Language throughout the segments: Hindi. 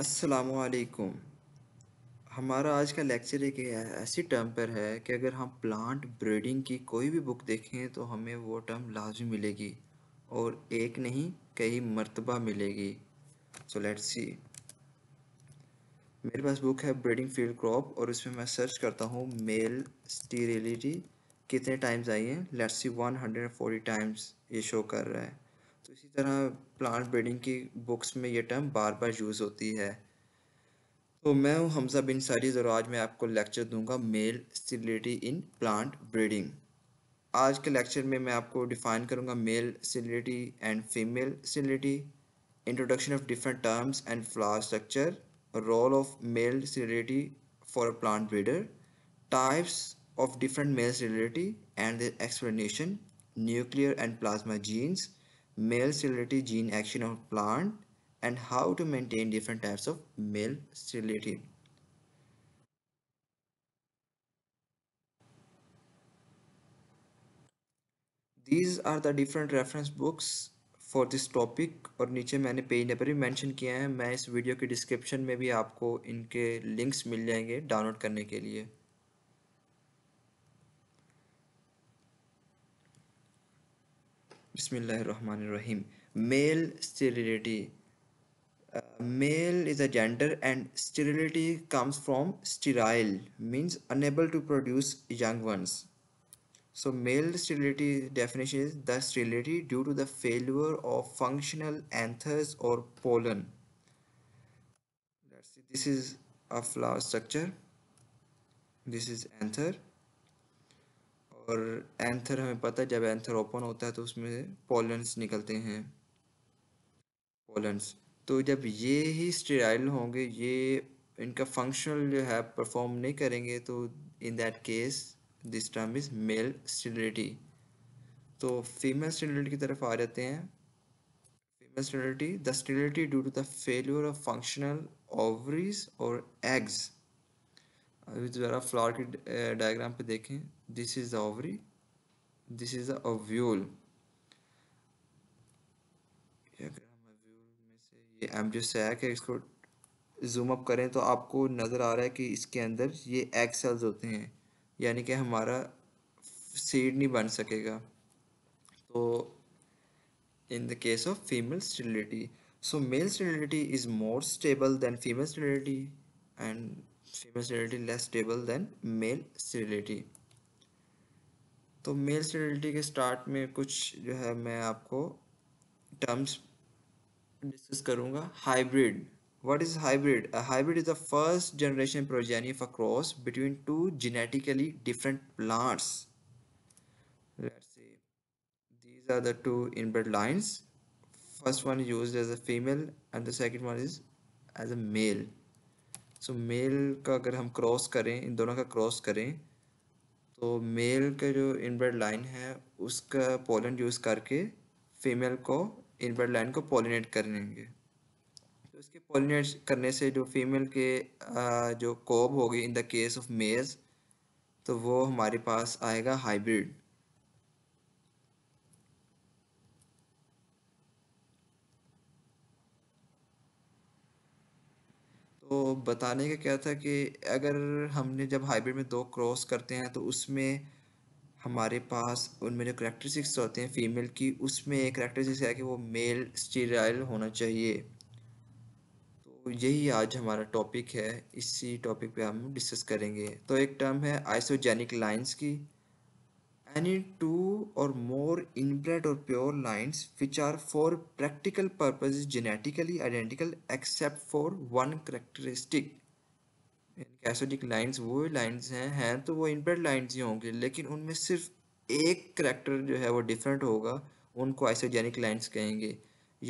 असलकुम हमारा आज का लेक्चर एक ऐसी टर्म पर है कि अगर हम प्लांट ब्रीडिंग की कोई भी बुक देखें तो हमें वो टर्म लाजमी मिलेगी और एक नहीं कई मरतबा मिलेगी सो लेट्स सी मेरे पास बुक है ब्रीडिंग फील्ड क्रॉप और इसमें मैं सर्च करता हूँ मेल स्टीरिलिटी कितने टाइम्स आई हैं लेट्स सी 140 टाइम्स ये शो कर रहा है तो इसी तरह प्लांट ब्रीडिंग की बुक्स में ये टर्म बार बार यूज़ होती है तो मैं हूँ हमजा बिन सारी और आज मैं आपको लेक्चर दूंगा male sterility in plant breeding आज के लेक्चर में मैं आपको डिफाइन करूंगा male sterility and female sterility introduction of different terms and flower structure role of male sterility for a plant breeder types of different male sterility and explanation nuclear and plasma genes male sterility gene action of plant and how to maintain different types of male sterility. These are the different reference books for this topic और नीचे मैंने पेज नंबर भी मेंशन किया है मैं इस वीडियो के डिस्क्रिप्शन में भी आपको इनके लिंक्स मिल जाएंगे डाउनलोड करने के लिए ar-Rahim. Male sterility. Uh, male is a gender and sterility comes from sterile means unable to produce young ones so male sterility definition is the sterility due to the failure of functional anthers or pollen let's see this is a flower structure this is anther और एंथर हमें पता है जब एंथर ओपन होता है तो उसमें पोलेंस निकलते हैं पोलेंस तो जब ये ही स्टेराइल होंगे ये इनका फंक्शनल जो है परफॉर्म नहीं करेंगे तो in that case this term is male sterility तो फीमेल स्टेरिलिटी की तरफ आ जाते हैं female sterility the sterility due to the failure of functional ovaries और एग्स अभी ज़रा फ्लावर के डायग्राम eh, पे देखें this is the ovary this is the ovule ये जो सैक है इसको जूम अप करें तो आपको नज़र आ रहा है कि इसके अंदर ये एग सेल्स होते हैं यानी कि हमारा सीड नहीं बन सकेगा तो in the case of female sterility so male sterility is more stable than female sterility and female sterility less stable than male sterility तो मेल स्टेरिलिटी के स्टार्ट में कुछ जो है मैं आपको टर्म्स डिस्कस करूँगा hybrid what is hybrid a hybrid is the first generation progeny of a cross between two genetically different plants let's say these are the two inbred lines first one is used as a female and the second one is as a male so male का अगर हम cross करें इन दोनों का cross करें तो मेल का जो इनब्रेड लाइन है उसका पोलन यूज़ करके फीमेल को इनब्रेड लाइन को पोलिनेट करेंगे तो इसके पोलिनेट करने से जो फीमेल के जो कोब होगी इन द केस ऑफ मेज़ तो वो हमारे पास आएगा हाइब्रिड तो बताने का क्या था कि अगर हमने जब हाइब्रिड में दो क्रॉस करते हैं तो उसमें हमारे पास उनमें जो करेक्टरिस्टिक्स होते हैं फीमेल की उसमें एक करेक्टरिस्टिक्स है कि वो मेल स्टीराइल होना चाहिए तो यही आज हमारा टॉपिक है इसी टॉपिक पे हम डिस्कस करेंगे तो एक टर्म है आइसोजेनिक लाइंस की any two or more inbred or pure lines which are for practical purposes genetically identical except for one characteristic isogenic lines वो लाइंस हैं हैं तो वो इनब्रेड लाइंस ही होंगे लेकिन उनमें सिर्फ एक करेक्टर जो है वो डिफरेंट होगा उनको आइसोजेनिक लाइंस कहेंगे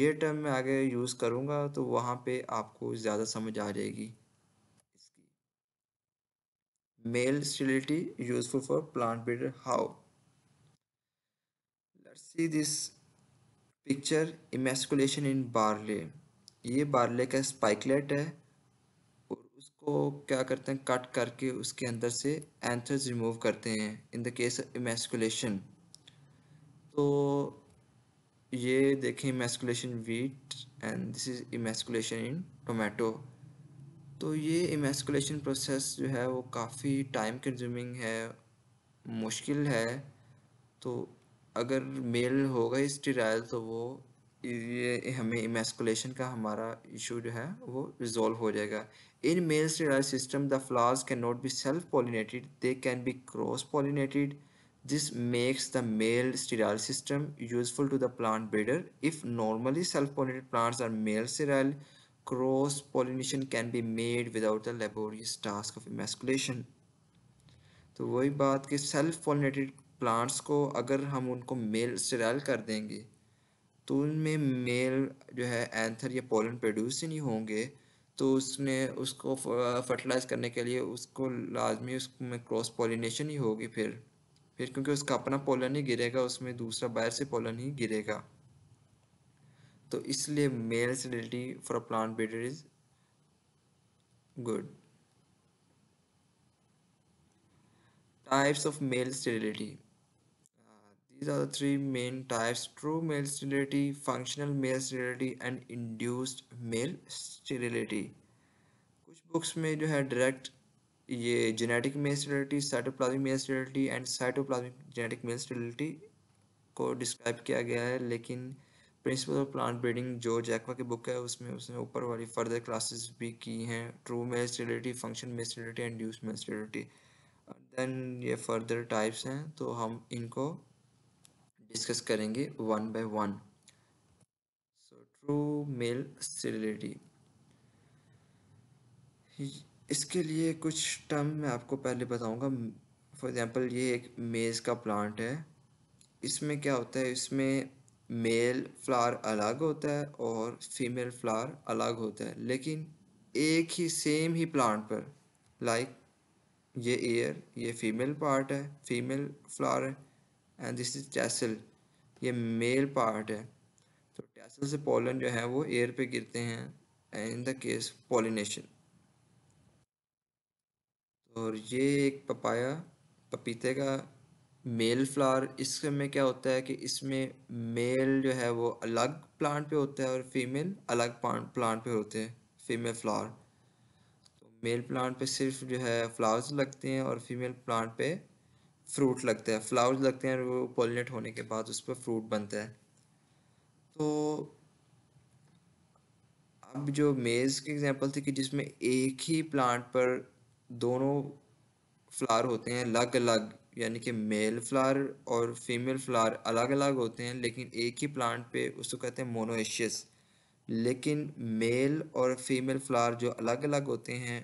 ये टर्म मैं आगे यूज़ करूँगा तो वहाँ पे आपको ज़्यादा समझ आ जाएगी इसकी male sterility useful for plant breeder how see this picture emasculation in barley ये बार्ले का स्पाइकलेट है और उसको क्या करते हैं कट करके उसके अंदर से एंथर्स रिमूव करते हैं इन द केस इमेस्कुलेशन तो ये देखें emasculation wheat and this is emasculation in tomato तो ये इमेस्कुलेशन प्रोसेस जो है वो काफ़ी टाइम कंज्यूमिंग है मुश्किल है तो अगर मेल होगा स्टेराइल तो वो ये हमें इमेस्कुलेशन का हमारा इशू जो है वो रिजॉल्व हो जाएगा in male sterile system the flowers can not be self pollinated they can be cross pollinated this makes the male sterile system useful to the plant breeder if normally self pollinated plants are male sterile cross pollination can be made without the laborious task of emasculation तो वही बात कि सेल्फ पॉलिनेटेड प्लांट्स को अगर हम उनको मेल स्टेराइल कर देंगे तो उनमें मेल जो है एंथर या पोलन प्रोड्यूस ही नहीं होंगे तो उसने उसको फर्टिलाइज करने के लिए उसको लाजमी उसमें क्रॉस पोलिनेशन ही होगी फिर फिर क्योंकि उसका अपना पोलन ही गिरेगा उसमें दूसरा बाहर से पोलन ही गिरेगा तो इसलिए male sterility for a plant breeder is good types of male sterility these are the three main types true male sterility functional male sterility and induced male sterility kuch books mein jo hai direct ye genetic male sterility cytoplasmic male sterility and cytoplasmic genetic male sterility ko describe kiya gaya hai lekin principle of plant breeding जो जैकवा की बुक है उसमें उसने ऊपर वाली फर्दर क्लासेस भी की हैं true male sterility function male sterility and deuce male sterility then ये फर्दर टाइप्स हैं तो हम इनको डिस्कस करेंगे one by one so true male sterility इसके लिए कुछ टर्म मैं आपको पहले बताऊंगा फॉर एग्जांपल ये एक मेज़ का प्लांट है इसमें क्या होता है इसमें मेल फ्लावर अलग होता है और फीमेल फ्लावर अलग होता है लेकिन एक ही सेम ही प्लांट पर लाइक like, ये एयर ये फीमेल पार्ट है फीमेल फ्लावर है एंड दिस इज टैसल ये मेल पार्ट है तो टैसल से पोलन जो है वो एयर पे गिरते हैं इन द केस पोलिनेशन और ये एक पपाया पपीते का मेल फ्लावर इसमें क्या होता है कि इसमें मेल जो है वो अलग प्लांट पे होता है और फीमेल अलग प्लांट पे होते हैं फीमेल फ्लावर तो मेल प्लांट पे सिर्फ जो है फ्लावर्स लगते हैं और फीमेल प्लांट पे फ्रूट लगते हैं फ्लावर्स लगते हैं वो पोलिनेट होने के बाद उस पर फ्रूट बनते हैं तो अब जो मेज़ के एग्जांपल थे कि जिसमें एक ही प्लांट पर दोनों फ्लावर होते हैं अलग अलग यानी कि मेल फ्लावर और फीमेल फ्लावर अलग अलग होते हैं लेकिन एक ही प्लांट पे उसको कहते हैं मोनोएशियस लेकिन मेल और फीमेल फ्लावर जो अलग अलग होते हैं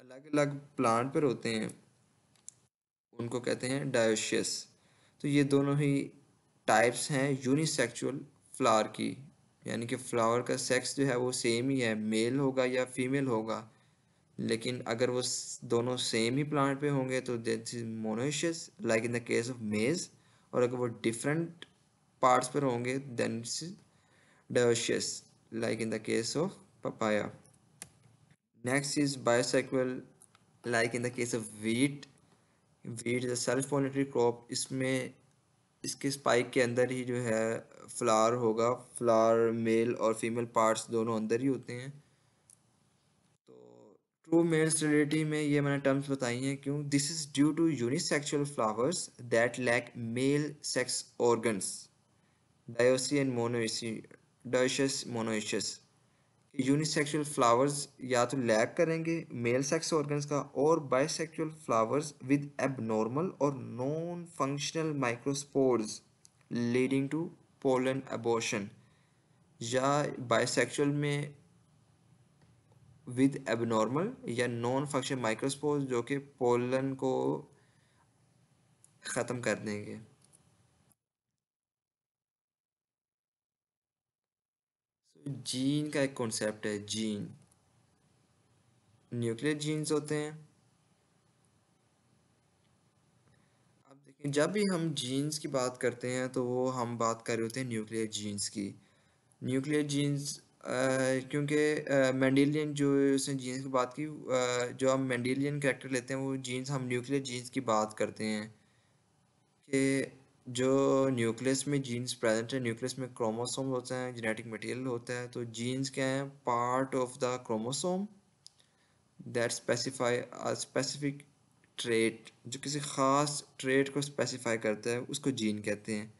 अलग अलग प्लांट पर होते हैं उनको कहते हैं डायोशियस तो ये दोनों ही टाइप्स हैं यूनिसेक्चुअल फ्लावर की यानी कि फ्लावर का सेक्स जो है वो सेम ही है मेल होगा या फीमेल होगा लेकिन अगर वो दोनों सेम ही प्लांट पे होंगे तो this is monoecious like in the case of maize और अगर वो डिफरेंट पार्ट्स पर होंगे then it's dioecious like in the case of papaya next is bisexual like in the case of wheat wheat the self pollinated crop इसमें इसके स्पाइक के अंदर ही जो है फ्लावर होगा फ्लावर मेल और फीमेल पार्ट्स दोनों अंदर ही होते हैं तो ट्रू मेल स्टेलिटी में ये मैंने टर्म्स बताई हैं क्यों this is due to unisexual flowers that lack male sex organs dioecy and monoecy dioecious monoecious unisexual flowers या तो लैक करेंगे मेल सेक्स ऑर्गन्स का और बाइसेक्सुअल फ्लावर्स विद एबनॉर्मल और non functional microspores leading to pollen abortion या बाइसेक्सुअल में विद एबनॉर्मल या नॉन फंक्शन माइक्रोस्पोर्स जो कि पोलन को ख़त्म कर देंगे जीन का एक कॉन्सेप्ट है जीन न्यूक्लियर जीन्स होते हैं अब देखें जब भी हम जीन्स की बात करते हैं तो वो हम बात कर रहे होते हैं न्यूक्लियर जीन्स की न्यूक्लियर जीन्स क्योंकि मैंडिलियन जो उसने जीन्स की बात की आ, जो हम मैंडिलियन करेक्टर लेते हैं वो जीन्स हम न्यूक्लियर जीन्स की बात करते हैं कि जो न्यूक्लियस में जीन्स प्रेजेंट है न्यूक्लियस में क्रोमोसोम होते हैं जेनेटिक मटेरियल होता है तो जीन्स क्या हैं part of the chromosome that specify a specific trait जो किसी ख़ास ट्रेट को स्पेसिफाई करता है उसको जीन कहते हैं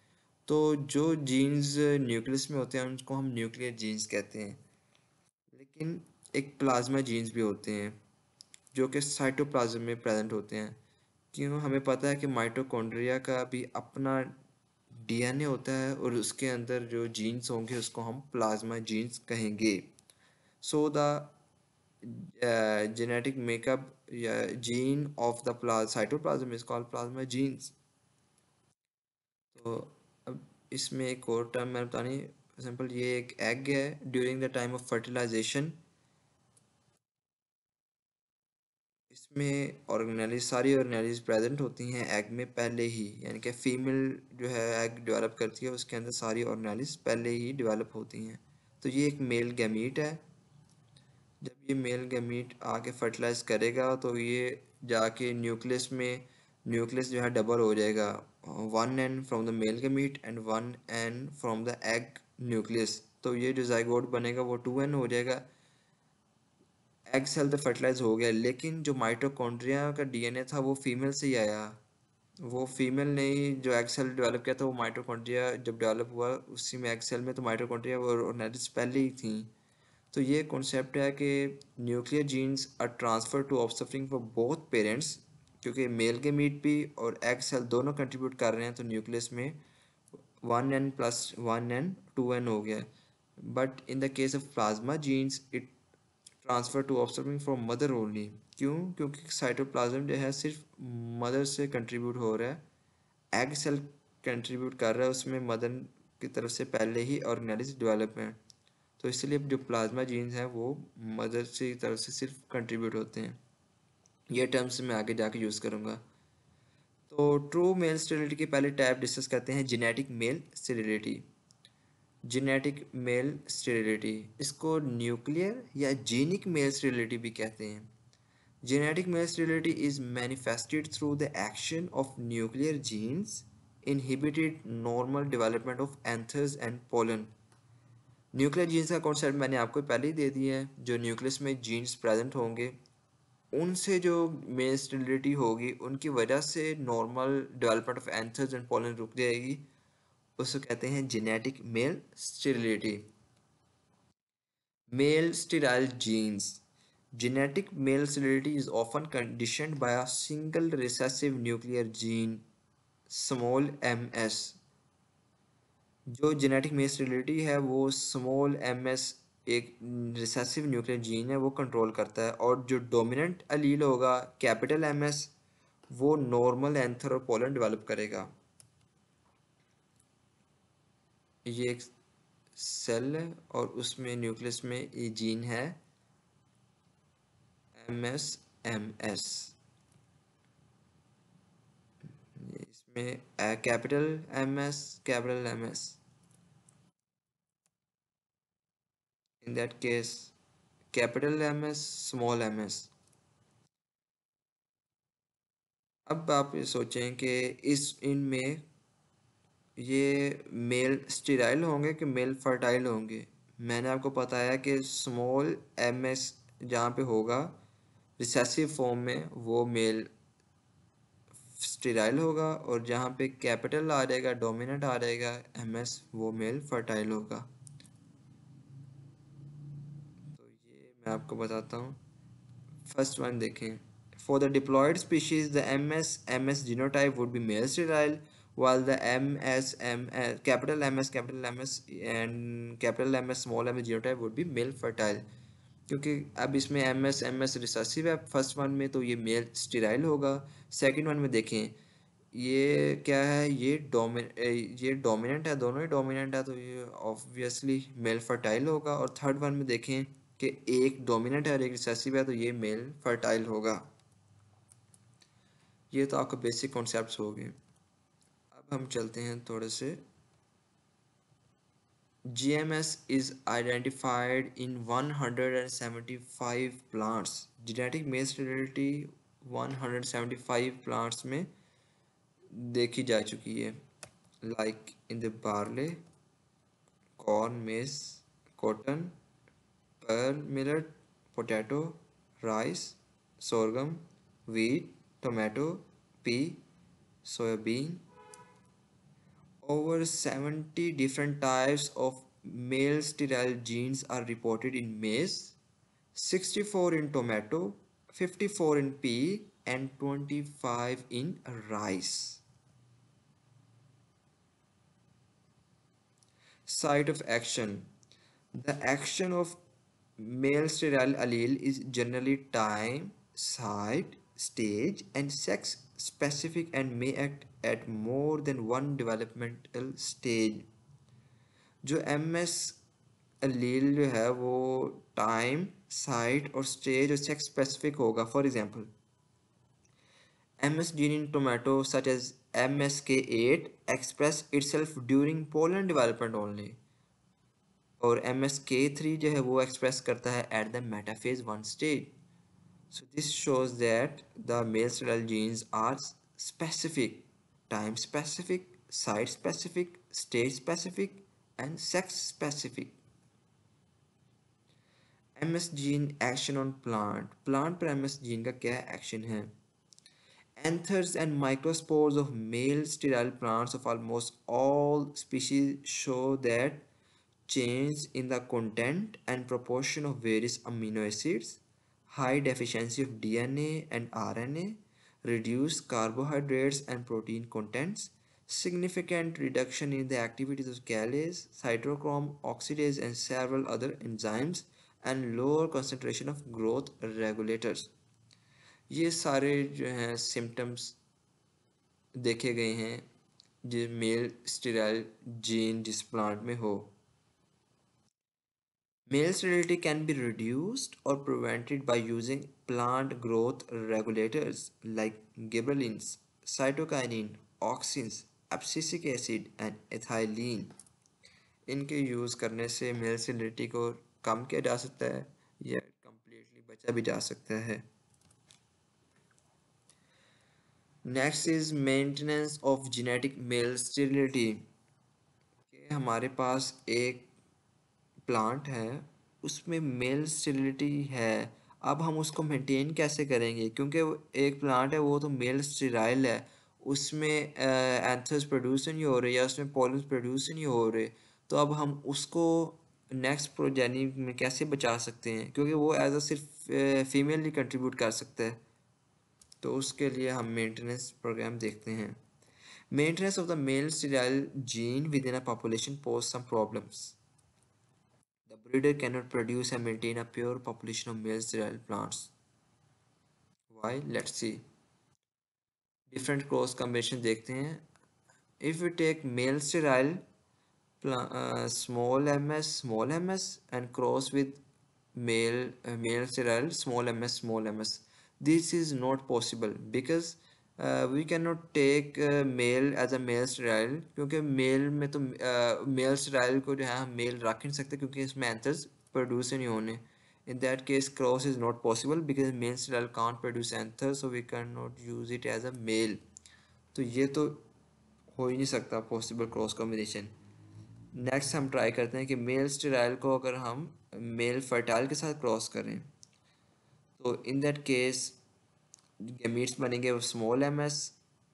तो जो जीन्स न्यूक्लियस में होते हैं उनको हम न्यूक्लियर जीन्स कहते हैं लेकिन एक प्लाज्मा जीन्स भी होते हैं जो कि साइटोप्लाज्म में प्रेजेंट होते हैं क्यों हमें पता है कि माइटोकॉन्ड्रिया का भी अपना डीएनए होता है और उसके अंदर जो जीन्स होंगे उसको हम प्लाज्मा जीन्स कहेंगे सो द जेनेटिक मेकअप या gene of the plasm cytoplasm is called plasma genes तो अब इसमें एक और टर्म मैं बतानी एग्जाम्पल ये एक एग है during the time of fertilization इसमें ऑर्गेनाइज सारी ऑर्गेनाइज प्रेजेंट होती हैं एग में पहले ही यानी कि फीमेल जो है एग डेवलप करती है उसके अंदर सारी ऑर्गेनाइज पहले ही डेवलप होती हैं तो ये एक मेल गैमीट है जब ये मेल गैमीट आके फर्टिलाइज करेगा तो ये जाके न्यूक्लियस में न्यूक्लियस जो है डबल हो जाएगा one N from the male gamete and one N from the egg nucleus तो ये जो जाइगोड बनेगा वो टू एन हो जाएगा एग सेल तो फर्टिलाइज हो गया लेकिन जो माइटोकॉन्ड्रिया का डीएनए था वो फीमेल से ही आया वो फीमेल ने ही जो एग सेल डेवलप किया था वो माइटोकॉन्ड्रिया जब डेवलप हुआ उसी में एग सेल में तो माइटोकॉन्ड्रिया और नेरिस पहले ही थी तो ये कॉन्सेप्ट है कि nuclear genes are transfer to offspring for both parents क्योंकि मेल के मीट भी और एग सेल दोनों कंट्रीब्यूट कर रहे हैं तो न्यूक्लियस में one N plus one N two N हो गया but in the case of plasma genes it transfer to observing from mother only क्यों क्योंकि साइटोप्लाज्म जो है सिर्फ मदर से कंट्रीब्यूट हो रहा है एग सेल कंट्रीब्यूट कर रहा है उसमें मदर की तरफ से पहले ही ऑर्गेनाइज डिवेलप है तो इसलिए जो प्लाज्मा जीन्स हैं वो मदर से तरफ से सिर्फ कंट्रीब्यूट होते हैं ये टर्म्स मैं आगे जाके यूज़ करूँगा तो ट्रू मेल स्टेरिलिटी के पहले टाइप डिस्कस करते हैं genetic male sterility genetic male sterility इसको न्यूक्लियर या जीनिक मेल स्टेरिलिटी भी कहते हैं genetic male sterility is manifested through the action of nuclear genes inhibited normal development of anthers and pollen nuclear genes का कॉन्सेप्ट मैंने आपको पहले ही दे दिया है जो न्यूक्लियस में जीन्स प्रेजेंट होंगे उनसे जो मेल स्टेरिलिटी होगी उनकी वजह से normal development of anthers and pollen रुक जाएगी उसको कहते हैं genetic male sterility sterile genes genetic male sterility is often condition by a single recessive nuclear gene small M S जो जेनेटिक मेल स्टेरिलिटी है वो स्मॉल एम एस एक रिसेसिव न्यूक्लियर जीन है वो कंट्रोल करता है और जो डोमिनेंट अलील होगा कैपिटल एम एस वो नॉर्मल एंथर पोलन डेवलप करेगा ये एक सेल है और उसमें न्यूक्लियस में ये जीन है एम एस एम एस इसमें capital M S capital M S case capital M S small M S अब आप ये सोचें कि इस इनमें ये मेल स्टेराइल होंगे कि मेल फर्टाइल होंगे मैंने आपको बताया कि स्मॉल एम एस जहाँ पर होगा रिसेसिव फॉर्म में वो मेल स्टेराइल होगा और जहाँ पे कैपिटल आ जाएगा डोमिनेंट आ जाएगा एम एस वो मेल फर्टाइल होगा तो ये मैं आपको बताता हूँ फर्स्ट वन देखें for the diploid species the M S M S genotype would be male sterile while the MS, M, uh, capital MS, capital MS and capital MS, small MS genotype would be male fertile. क्योंकि अब इसमें M S M S recessive है फर्स्ट वन में तो ये मेल स्टेराइल होगा सेकंड वन में देखें ये क्या है ये डोमिन ये डोमिनेंट है दोनों ही डोमिनेंट है तो ये ऑब्वियसली मेल फर्टाइल होगा और थर्ड वन में देखें कि एक डोमिनेंट है और एक रिसेसिव है तो ये मेल फर्टाइल होगा ये तो आपका बेसिक कॉन्सेप्ट हो गए हम चलते हैं थोड़े से GMS is identified in 175 plants. Genetic maize sterility 175 plants में देखी जा चुकी है like in the barley, corn, maize, cotton, pearl millet, potato, rice, sorghum, wheat, tomato, pea, soybean, over 70 different types of male sterile genes are reported in maize, 64 in tomato, 54 in pea and 25 in rice. Site of action. The action of male sterile allele is generally time, site, stage and sex specific and may act at more than one developmental stage जो एम एस लील जो है वो टाइम साइट और स्टेज और सेक्स स्पेसिफिक होगा for example M S gene in tomato such as M S के eight express self during pollen development only और एम एस के थ्री जो है वो एक्सप्रेस करता है at the metaphase one stage so this shows that the male cell genes are specific time specific, site specific, stage specific, and sex specific. MS gene action on plant. Plant premise MS gene ka kya action hai? Anthers and microspores of male sterile plants of almost all species show that change in the content and proportion of various amino acids, high deficiency of DNA and RNA, reduced carbohydrates and protein contents, significant reduction in the activities of galase, cytochrome oxidase and several other enzymes and lower concentration of growth regulators. ये सारे जो हैं सिम्टम्स देखे गए हैं जो मेल स्टेराइल जीन जिस प्लांट में हो Male sterility can be reduced or prevented by using plant growth regulators like gibberellins, cytokinin, auxins, abscisic acid and ethylene. इनके यूज़ करने से मेल सिलिटी को कम किया जा सकता है या कम्प्लीटली बचा भी जा सकता है next is maintenance of genetic male sterility हमारे पास एक प्लांट है उसमें मेल स्टेरिलिटी है अब हम उसको मेंटेन कैसे करेंगे क्योंकि एक प्लांट है वो तो मेल स्टेराइल है उसमें एंथर्स प्रोड्यूस नहीं हो रहे या उसमें पॉलिन्स प्रोड्यूस नहीं हो रहे तो अब हम उसको नेक्स्ट प्रोजेनी में कैसे बचा सकते हैं क्योंकि वो एज अ सिर्फ फीमेल ही कंट्रीब्यूट कर सकता है तो उसके लिए हम मेंटेनेंस प्रोग्राम देखते हैं maintenance of the male sterile gene within a population poses some problems breeder cannot produce and maintain a pure population of male sterile plants. Why? Let's see. Different cross combination देखते हैं. If we take male sterile uh, small ms small ms and cross with male uh, male sterile small ms small ms, this is not possible because we can not take male as a male sterile क्योंकि मेल में तो मेल uh, स्टाइल को जो है हम मेल रख नहीं सकते क्योंकि इसमें एंथर्स प्रोड्यूस नहीं होने that case cross is not possible because male male can't produce anther so we can not use it as a male तो ये तो हो ही नहीं सकता पॉसिबल क्रॉस कॉम्बिनेशन नेक्स्ट हम ट्राई करते हैं कि मेल स्टेराइल को अगर हम मेल फर्टाइल के साथ क्रॉस करें तो इन दैट केस गेमिट्स बनेंगे स्मॉल एम एस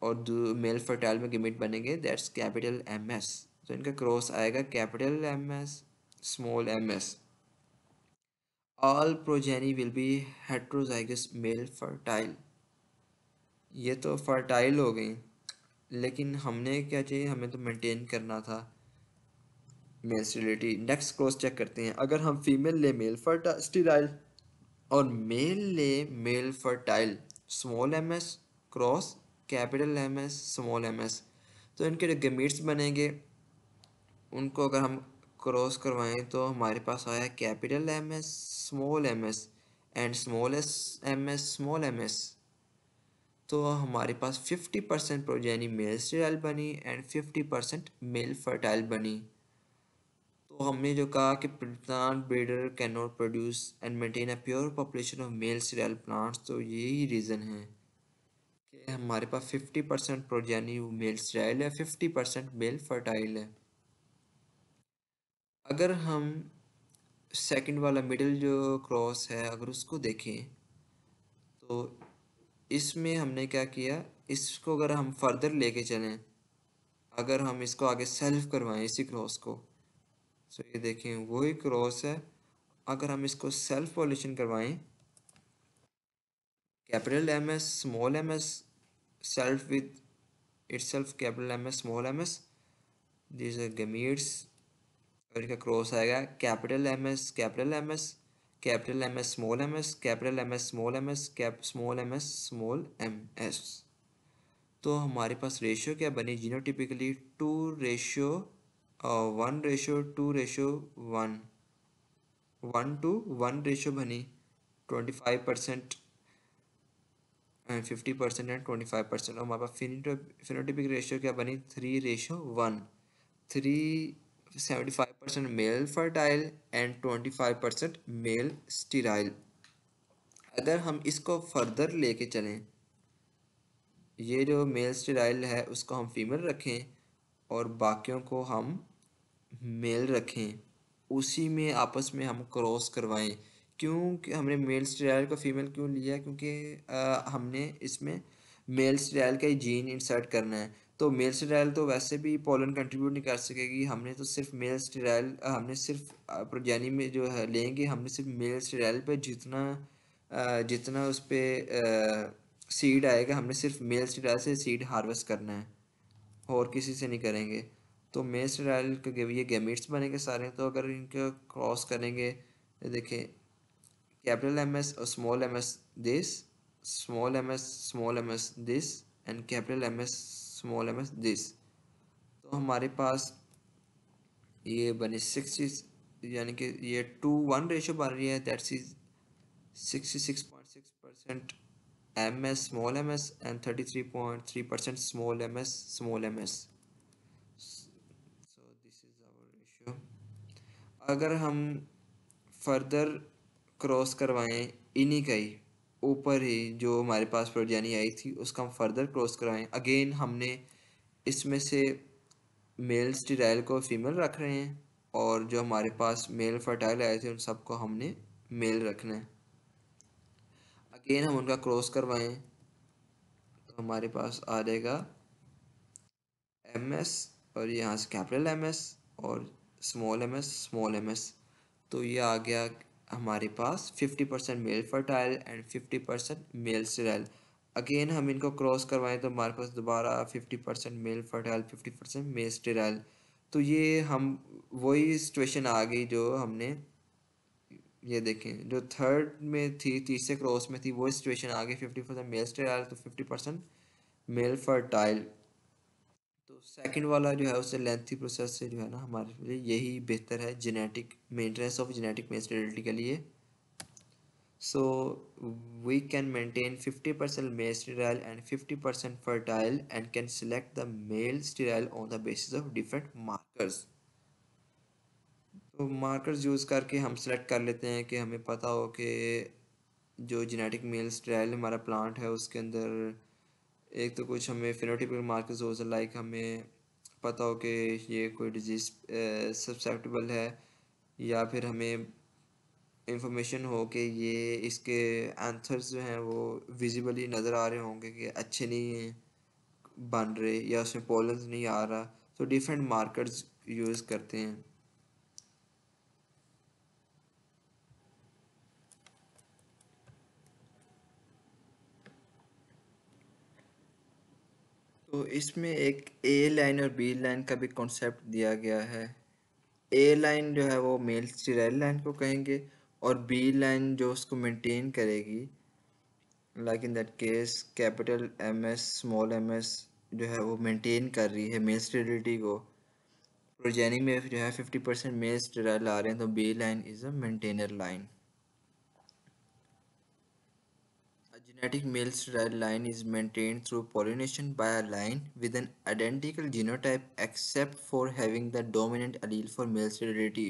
और मेल फर्टाइल में गेमिट बनेंगे दैट्स कैपिटल एम एस तो इनका क्रॉस आएगा capital M S small M S all progeny will be heterozygous male fertile ये तो फर्टाइल हो गई लेकिन हमने क्या चाहिए हमें तो मेंटेन करना था मेल नेक्स्ट क्रॉस चेक करते हैं अगर हम फीमेल ले मेल फर्टा स्टीराइल और मेल ले male fertile small M S cross capital M S small M S तो इनके जो गमीट्स बनेंगे उनको अगर हम क्रॉस करवाएं तो हमारे पास आया capital M S small M S and small S M S small M S तो हमारे पास fifty percent progeny male sterile बनी and fifty percent male fertile बनी तो हमने जो कहा कि plant breeder can not produce and maintain a pure population of male sterile plants तो यही रीज़न है कि हमारे पास fifty percent progeny male sterile है फिफ्टी परसेंट मेल फर्टाइल है अगर हम सेकंड वाला मिडिल जो क्रॉस है अगर उसको देखें तो इसमें हमने क्या किया इसको अगर हम फर्दर लेके चलें अगर हम इसको आगे सेल्फ करवाएं इसी क्रॉस को सो ये देखें वही क्रॉस है अगर हम इसको सेल्फ पॉल्यूशन करवाएं capital M S small M S self with itself capital M S small M S this gametes और इसका क्रॉस आएगा capital M S capital M S capital M S small M S capital M S small M S cap small M S small M S तो हमारे पास रेशियो क्या बनी genotypically two ratio one ratio two ratio one one to one ratio बनी twenty five percent fifty percent and twenty five percent और हमारे पास फिनोटिपिक रेशियो क्या बनी three ratio one three seventy five percent male fertile and twenty five percent male sterile अगर हम इसको फर्दर लेके चलें ये जो मेल स्टीराइल है उसको हम फीमेल रखें और बाकियों को हम मेल रखें उसी में आपस में हम क्रॉस करवाएं क्योंकि हमने मेल स्टेराइल को फीमेल क्यों लिया क्योंकि आ, हमने इसमें मेल स्टेराइल का ही जीन इंसर्ट करना है तो मेल स्टेराइल तो वैसे भी पोलन कंट्रीब्यूट नहीं कर सकेगी हमने तो सिर्फ मेल स्टेराइल हमने सिर्फ प्रोजानी में जो है लेंगे हमने सिर्फ मेल स्टेराइल पे जितना जितना उस पर सीड आएगा हमने सिर्फ मेल स्टेराइल से सीड हार्वेस्ट करना है और किसी से नहीं करेंगे तो मेस डायल के ये गेमिट्स बनेंगे सारे तो अगर इनके क्रॉस करेंगे देखें कैपिटल एम एस और small M S this small M S small M S this and capital M S small M S this तो हमारे पास ये बने सिक्सटी यानी कि ये टू वन रेशो बन रही है that's is sixty six point six percent M S small M S and thirty three point three percent small M S small M S this is अगर हम फर्दर क्रॉस करवाएं इन्हीं का ही ऊपर ही जो हमारे पास प्रोजानी आई थी उसका हम फर्दर क्रॉस करवाएं अगेन हमने इसमें से मेल डिराइल को फीमेल रख रहे हैं और जो हमारे पास मेल फर्टाइल आए थे उन सबको हमने मेल रखना है अगेन हम उनका क्रॉस करवाएं तो हमारे पास आ जाएगा एम एस और यहाँ से कैपिटल एम एस और small M S small M S तो ये आ गया हमारे पास fifty percent male fertile and fifty percent male sterile again हम इनको क्रॉस करवाएं तो हमारे पास दोबारा fifty percent male fertile fifty percent male sterile तो ये हम वही सिचुएशन आ गई जो हमने ये देखें जो थर्ड में थी तीसरे क्रॉस में थी वो सिचुएशन आ गई फिफ्टी परसेंट मेल स्टेराइल तो फिफ्टी परसेंट मेल फर्टाइल तो सेकंड वाला जो है उससे लेंथी प्रोसेस से जो है ना हमारे लिए यही बेहतर है genetic maintenance of genetic male sterility के लिए so we can maintain fifty percent male sterile and fifty percent fertile and can select the male sterile on the basis of different markers तो मार्कर्स यूज़ करके हम सेलेक्ट कर लेते हैं कि हमें पता हो कि जो जेनेटिक मेल्स ट्रायल हमारा प्लांट है उसके अंदर एक तो कुछ हमें फिनोटिपिक मार्कर्स हो लाइक हमें पता हो कि ये कोई डिजीज़ सब्सेप्टेबल है या फिर हमें इंफॉर्मेशन हो कि ये इसके आंसर्स जो हैं वो विजिबली नज़र आ रहे होंगे कि अच्छे नहीं बन रहे या उसमें पोल नहीं आ रहा तो डिफरेंट मार्कर्स यूज़ करते हैं तो इसमें एक ए लाइन और बी लाइन का भी कॉन्सेप्ट दिया गया है ए लाइन जो है वो मेल स्टिराइल लाइन को कहेंगे और बी लाइन जो उसको मेंटेन करेगी like in that case capital M S small M S जो है वो मेंटेन कर रही है मेल स्टेरिलिटी को प्रोजेनी में जो है फिफ्टी परसेंट मेल स्टेराइल आ रहे हैं तो B line is a maintainer line genetic male sterile line is maintained through pollination by a line with an identical genotype except for having the dominant allele for male sterility.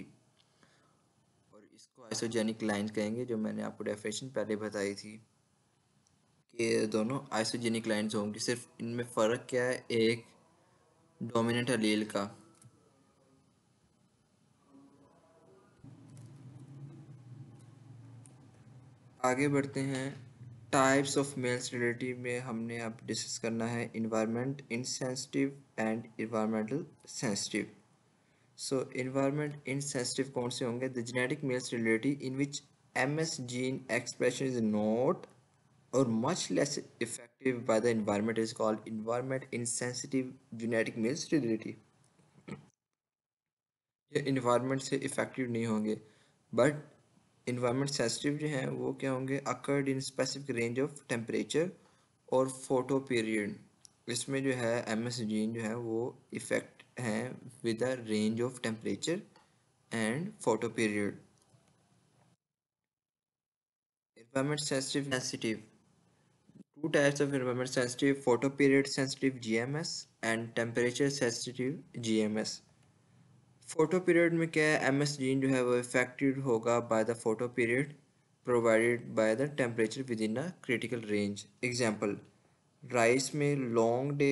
और इसको आइसोजेनिक लाइन कहेंगे जो मैंने आपको डेफिनेशन पहले बताई थी कि दोनों आइसोजेनिक लाइंस होंगी सिर्फ इनमें फ़र्क क्या है एक डोमिनेंट अलील का आगे बढ़ते हैं टाइप्स ऑफ मेल्स रिलेटिव में हमने अब डिस्कस करना है environment insensitive and environmental sensitive so environment insensitive कौन से होंगे the genetic male relative in which M S gene expression is not और much less effective by the environment is called environment insensitive genetic male relative ये इन्वायरमेंट से इफेक्टिव नहीं होंगे बट इन्वायरमेंट सेंसिटिव जो हैं वो क्या होंगे occurred in specific range of temperature और फोटो पीरियड इसमें जो है एम एस जीन जो है वो इफेक्ट हैं with a range of temperature and photoperiod environment sensitive sensitive two types of environment sensitive photoperiod sensitive G M S and temperature sensitive G M S photoperiod में क्या है एम एस जीन जो है वो इफेक्टेड होगा by the photoperiod provided by the temperature within a critical range example rice में long day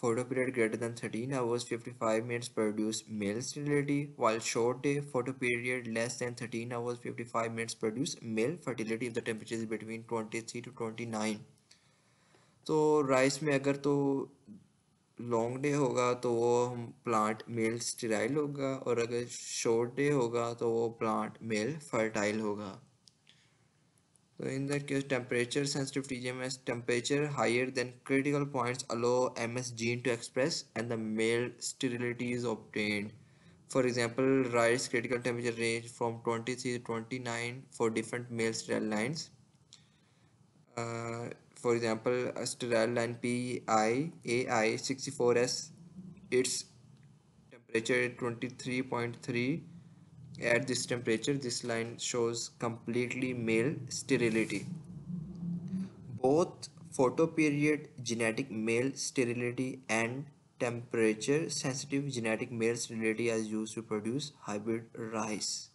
photoperiod greater than thirteen hours fifty five minutes produce male sterility while short day photoperiod less than thirteen hours fifty five minutes produce male fertility if the temperature is between twenty three to twenty nine तो राइस में अगर तो Long day होगा तो वो हम प्लांट मेल स्टेराइल होगा और अगर शॉर्ट डे होगा तो वो plant So in that case, temperature sensitive TGMS temperature higher than critical points allow MS gene to express and the male sterility is obtained. For example, rice critical temperature range from 23 to 29 for different male sterile lines. Uh, for example sterile line PIAI64S its temperature 23.3 at this temperature this line shows completely male sterility both photoperiod genetic male sterility and temperature sensitive genetic male sterility are used to produce hybrid rice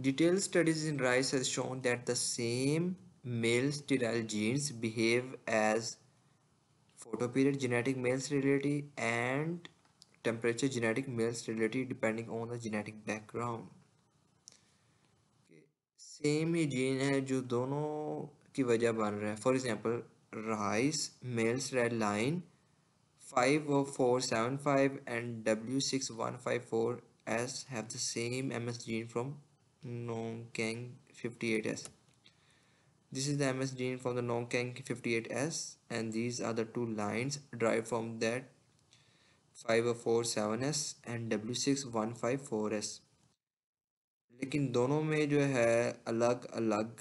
Detailed studies in rice has shown that the same male sterile genes behave as photoperiod genetic male sterility and temperature genetic male sterility depending on the genetic background. Same ही जीन है जो दोनों की वजह बन रहा है for example rice males red line five and W have the same gene from Nongkang 58S. This is the MSD from the Nongkang 58S and these are the two lines derived from that 5047S and W6154S. लेकिन दोनों में जो है अलग अलग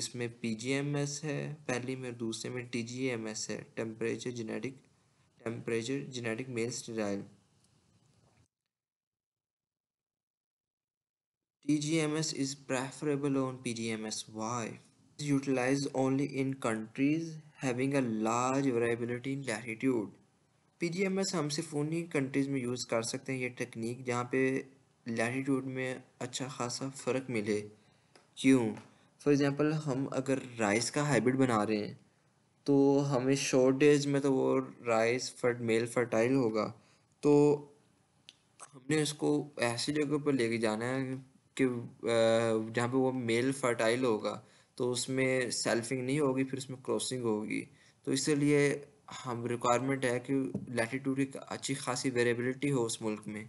इसमें पी है पहली में दूसरे में TGMS है temperature genetic temperature genetic male sterile TGMS is preferable on PGMS. Why? It is utilized only in countries having a large variability in latitude. PGMS हम सिर्फ उन्हीं countries में use कर सकते हैं ये technique जहाँ पे latitude में अच्छा खासा फ़र्क मिले क्यों For example हम अगर rice का hybrid बना रहे हैं तो हमें short days में तो वो rice फर्ट मेल फर्टाइल होगा तो हमने उसको ऐसी जगह पर लेके जाना है कि जहाँ पे वो मेल फर्टाइल होगा तो उसमें सेल्फिंग नहीं होगी फिर उसमें क्रॉसिंग होगी तो इसलिए हम रिक्वायरमेंट है कि लैटिट्यूड की अच्छी खासी वेरेबिलिटी हो उस मुल्क में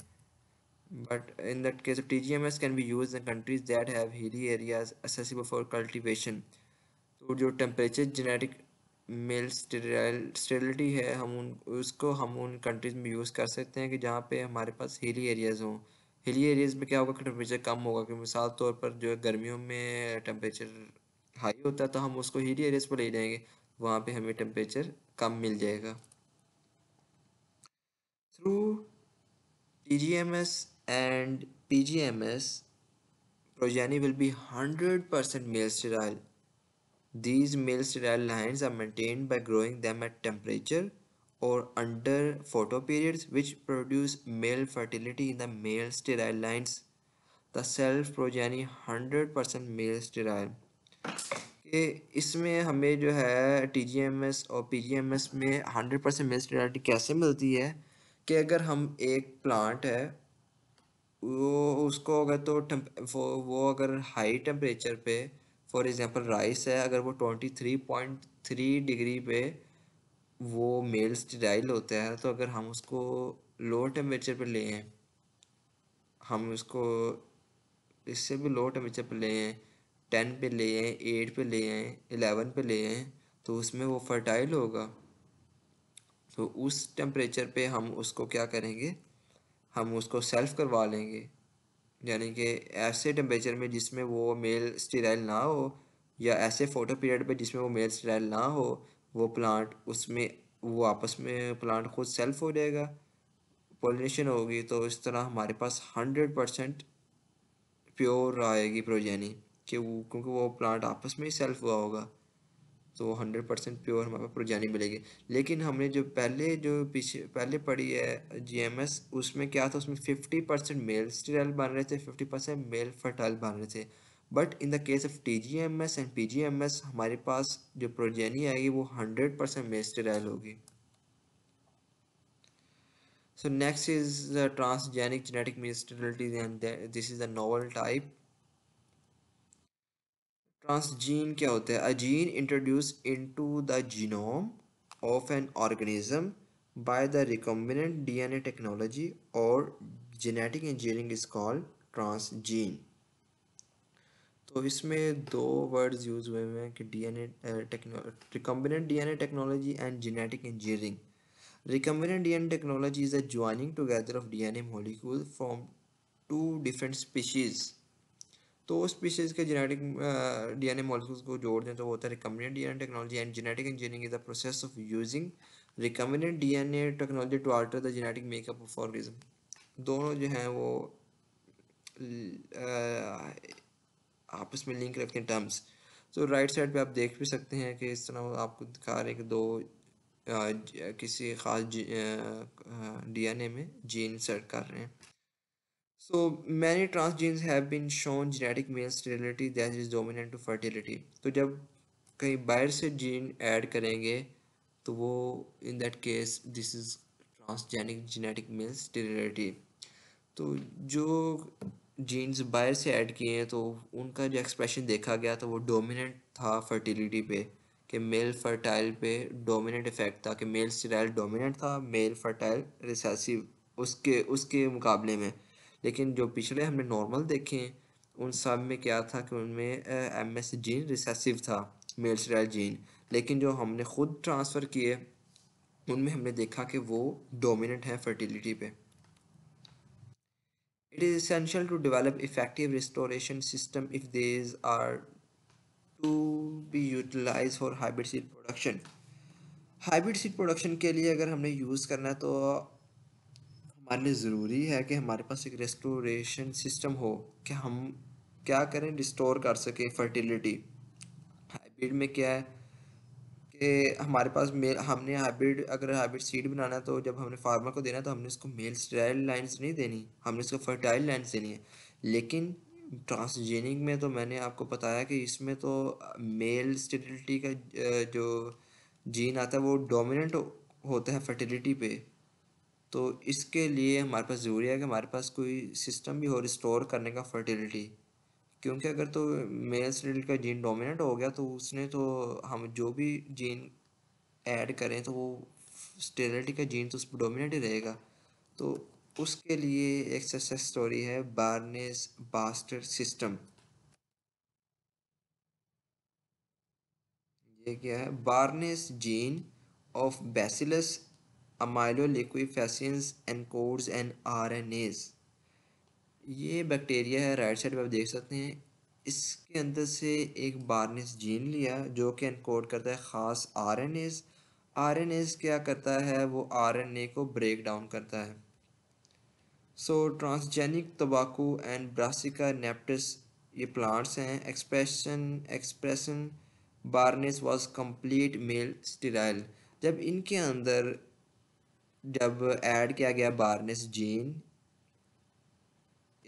that case T G M S can be use in countries that have hilly areas accessible for cultivation तो जो टेम्परेचर जेनेटिक मेल स्टेरिलिटी है हम उन उसको हम उन कंट्रीज में यूज़ कर सकते हैं कि जहाँ पे हमारे पास हिली एरियाज़ हों हिली एरियाज में क्या होगा कि टेम्परेचर कम होगा क्योंकि मिसाल तौर पर जो है गर्मियों में टेम्परेचर हाई होता है तो हम उसको हिली एरियाज पर ले जाएंगे वहाँ पे हमें टेम्परेचर कम मिल जाएगा through T G M S and P G M S progeny will be 100% male sterile. These male sterile lines are maintained by growing them or under photoperiods which produce male fertility in the male sterile lines. The self progeny 100% male sterile. कि इसमें हमें जो है टी जी एम एस और पी जी एम एस में हंड्रेड परसेंट मेल स्टेराइटी कैसे मिलती है कि अगर हम एक प्लांट है वो उसको अगर तो वो वो अगर हाई टेम्परेचर पे फॉर एग्जांपल राइस है अगर वो twenty three point three degree पे वो मेल स्टेराइल होता है तो अगर हम उसको लो टेम्परेचर पर ले हैं, हम उसको इससे भी लो टेम्परेचर पर ले हैं टेन पे ले हैं एट पे ले हैं एलेवन पे ले हैं तो उसमें वो फर्टाइल होगा तो उस टेम्परेचर पे हम उसको क्या करेंगे हम उसको सेल्फ करवा लेंगे यानी कि ऐसे टेम्परेचर में जिसमें वो मेल स्टेराइल ना हो या ऐसे फ़ोटो पीरियड पे जिसमें वो मेल स्टेराइल ना हो वो प्लांट उसमें वो आपस में प्लांट खुद सेल्फ हो जाएगा पोलिनेशन होगी तो इस तरह हमारे पास हंड्रेड परसेंट प्योर आएगी प्रोजेनी कि वो क्योंकि वो प्लांट आपस में ही सेल्फ हुआ होगा तो हंड्रेड परसेंट प्योर हमारे पास प्रोजेनी मिलेगी लेकिन हमने जो पहले जो पीछे पहले पढ़ी है जीएमएस उसमें क्या था उसमें फिफ्टी परसेंट मेल स्टिरल बन रहे थे फिफ्टी परसेंट मेल फर्टाइल बन रहे थे but in the case of T G M S and P G M S हमारे पास जो प्रोजेनी आएगी वो हंड्रेड परसेंट मेस्टेराइल होगी so next is the transgenic genetic male sterilities and this is the novel type transgene क्या होता है a gene introduce into the genome of an organism by the recombinant D N A technology और genetic engineering is called transgene तो इसमें दो वर्ड्स यूज हुए हुए हैं कि DNA recombinant DNA technology and genetic engineering recombinant DNA technology is a joining together of DNA molecule from to different species तो स्पीशीज के जेनेटिक डीएनए मॉलिक्यूल्स को जोड़ दें तो होता है recombinant DNA technology and genetic engineering is the process of using recombinant DNA technology to alter the genetic makeup of organism दोनों जो हैं वो आपस में लिंक रखें टर्म्स तो राइट साइड पे आप देख भी सकते हैं कि इस तरह आपको दिखा रहे कि दो किसी ख़ास डीएनए में जीन इंसर्ट कर रहे हैं so many genes have been shown genetic male sterility that is dominant to fertility तो जब कहीं बाहर से जीन ऐड करेंगे तो वो in that case this is transgenic genetic male sterility तो जो जीन्स बाहर से ऐड किए हैं तो उनका जो एक्सप्रेशन देखा गया था वो डोमिनेंट था फर्टिलिटी पे कि मेल फर्टाइल पे डोमिनेंट इफेक्ट था कि मेल स्टेराइल डोमिनेंट था मेल फर्टाइल रिसेसिव उसके उसके मुकाबले में लेकिन जो पिछले हमने नॉर्मल देखे हैं उन सब में क्या था कि उनमें एम एस जीन रिसेसिव था मेल स्टेराइल जीन लेकिन जो हमने खुद ट्रांसफ़र किए उनमें हमने देखा कि वो डोमिनेंट है फर्टिलिटी पे It is essential to develop effective restoration system if these are to be utilized for hybrid seed production. Hybrid seed production के लिए अगर हमने यूज़ करना है तो हमारे लिए ज़रूरी है कि हमारे पास एक रेस्टोरेशन सिस्टम हो कि हम क्या करें रिस्टोर कर सकें फर्टिलिटी हाइब्रिड में क्या है कि हमारे पास मेल हमने हाइब्रिड अगर हाइब्रिड सीड बनाना है तो जब हमने फार्मर को देना है तो हमने उसको मेल स्टाइल लाइन्स नहीं देनी हमने उसको फर्टाइल लाइन्स देनी है लेकिन ट्रांसजेनिक में तो मैंने आपको बताया कि इसमें तो मेल स्टेरिलिटी का जो जीन आता है वो डोमिनेंट होता है फर्टिलिटी पे तो इसके लिए हमारे पास ज़रूरी है कि हमारे पास कोई सिस्टम भी हो रिस्टोर करने का फर्टिलिटी क्योंकि अगर तो मेल स्टील का जीन डोमिनेंट हो गया तो उसने तो हम जो भी जीन ऐड करें तो वो स्टेरिलिटी का जीन तो उस पर डोमिनेट ही रहेगा तो उसके लिए एक सक्सेस स्टोरी है बारनेस बास्टर सिस्टम ये क्या है barnase gene of Bacillus and encodes and RNase ये बैक्टीरिया है राइट साइड पर आप देख सकते हैं इसके अंदर से एक बारनेस जीन लिया जो कि एनकोड करता है ख़ास RNase RNase क्या करता है वो आर एन ए को ब्रेक डाउन करता है सो ट्रांसजेनिक तंबाकू एंड ब्रासिका नेपटिस ये प्लांट्स हैं expression expression barnase was complete male sterile जब इनके अंदर जब ऐड किया गया बार्निस जीन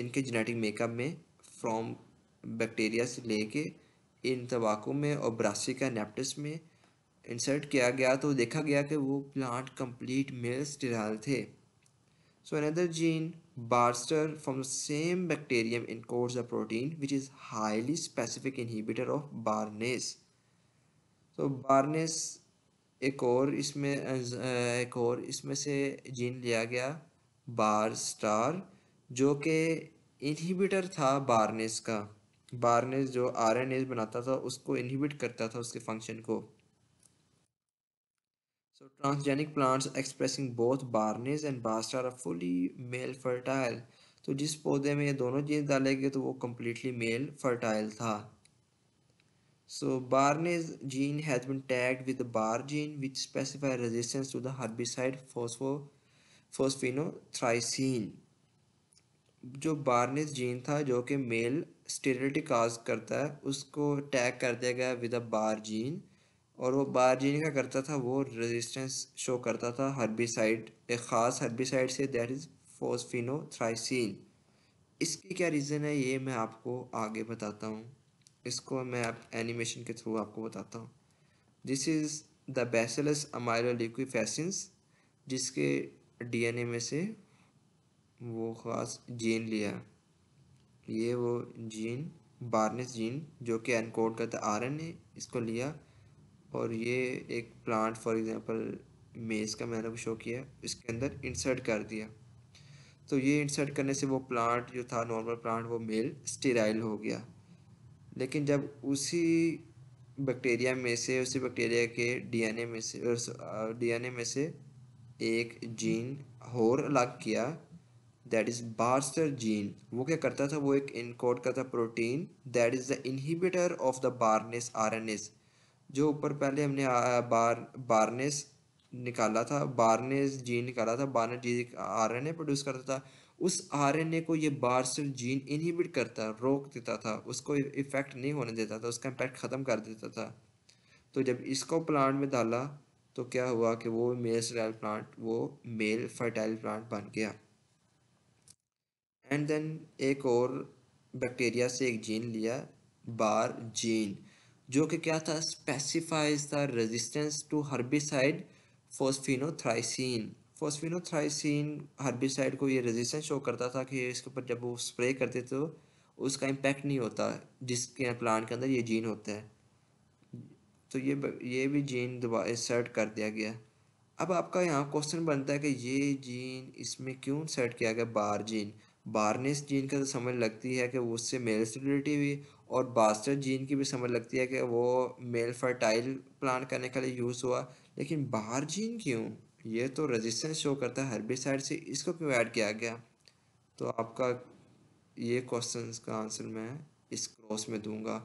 इनके जेनेटिक मेकअप में फ्रॉम बैक्टीरिया से लेके इन तंबाकू में और ब्रासिका नेपटिस में इंसर्ट किया गया तो देखा गया कि वो प्लांट कंप्लीट मेल स्टेराइल थे so another gene barstar from the same bacterium encodes a protein which is highly specific inhibitor of barnase तो बारनेस एक और इसमें एक और इसमें से जीन लिया गया बार स्टार जो कि इनहिबिटर था बारनेस का बारनेस जो आर एन एस बनाता था उसको इनहिबिट करता था उसके फंक्शन को so transgenic plants expressing both barnase and barstar are fully male fertile तो जिस पौधे में ये दोनों चीज डालेंगे तो वो कम्प्लीटली मेल फर्टाइल था so barnase gene has been tagged with bar gene which which resistance to the herbicide herbicide phospho, थ्राइसिन जो बार्निस जीन था जो कि मेल स्टेरिटी काज करता है उसको टैग कर दिया गया विद अ बार जीन और वो बार जीन का करता था वो रेजिस्टेंस शो करता था हर्बिसाइड एक ख़ास हर्बिसाइड से दैट इज़ थ्राइसिन इसकी क्या रीज़न है ये मैं आपको आगे बताता हूँ इसको मैं आप एनिमेशन के थ्रू आपको बताता हूँ this is the Bacillus liquefaciens जिसके डीएनए में से वो ख़ास जीन लिया ये वो जीन बारनेस जीन जो कि एनकोड करता है आर एन ए इसको लिया और ये एक प्लांट फॉर एग्ज़ाम्पल मेज़ का मैंने शो किया इसके अंदर इंसर्ट कर दिया तो ये इंसर्ट करने से वो प्लांट जो था नॉर्मल प्लांट वो मेल स्टेराइल हो गया लेकिन जब उसी बैक्टीरिया में से उसी बैक्टीरिया के डीएनए में से डीएनए में से एक जीन और अलग किया दैट इज़ बार्सर जीन वो क्या करता था वो एक इनकोड करता protein that is the inhibitor of the barnase RNase जो ऊपर पहले हमने बार बारनेस निकाला था बारनेस जीन निकाला था barnase gene R N A produce करता था उस आर एन ए को ये बारसर जीन इनहिबिट करता रोक देता था उसको इफेक्ट नहीं होने देता था उसका इम्पैक्ट ख़त्म कर देता था तो जब इसको प्लांट में डाला तो क्या हुआ कि वो मेल स्टेराइल प्लांट वो मेल फर्टाइल प्लांट बन गया एंड देन एक और बैक्टीरिया से एक जीन लिया बार जीन जो कि क्या था specifies the resistance to herbicide phosphinothricin phosphinothricin herbicide को ये रेजिस्टेंस शो करता था कि इसके ऊपर जब वो स्प्रे करते तो उसका इम्पैक्ट नहीं होता जिसके प्लांट के अंदर ये जीन होता है तो ये ये भी जीन दोबारा इंसर्ट कर दिया गया अब आपका यहाँ क्वेश्चन बनता है कि ये जीन इसमें क्यों इंसर्ट किया गया बार जीन बारनेस जीन का तो समझ लगती है कि उससे मेल स्टेबिलिटी हुई और बास्टर जीन की भी समझ लगती है कि वो मेल फर्टाइल प्लान करने के लिए यूज़ हुआ लेकिन बाहर जीन क्यों ये तो रेजिस्टेंस शो करता है हर्बिसाइड से इसको क्यों ऐड किया गया तो आपका ये क्वेश्चन का आंसर मैं इस क्रॉस में दूंगा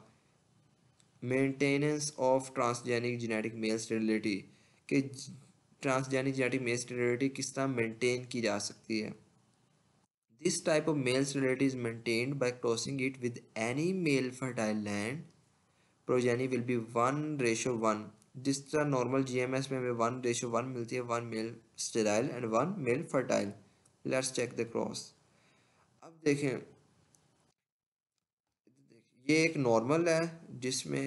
maintenance of transgenic genetic male stability कि ट्रांसजेनिक जेनेटिक मेल स्टेबिलिटी किस तरह मेंटेन की जा सकती है This type of male sterility is maintained by crossing it with any male fertile land. Progeny will be one ratio one जिस तरह नॉर्मल जीएमएस में हमें वन रेशो वन मिलती है one male sterile and one male fertile let's check the cross अब देखें ये एक नॉर्मल है जिसमें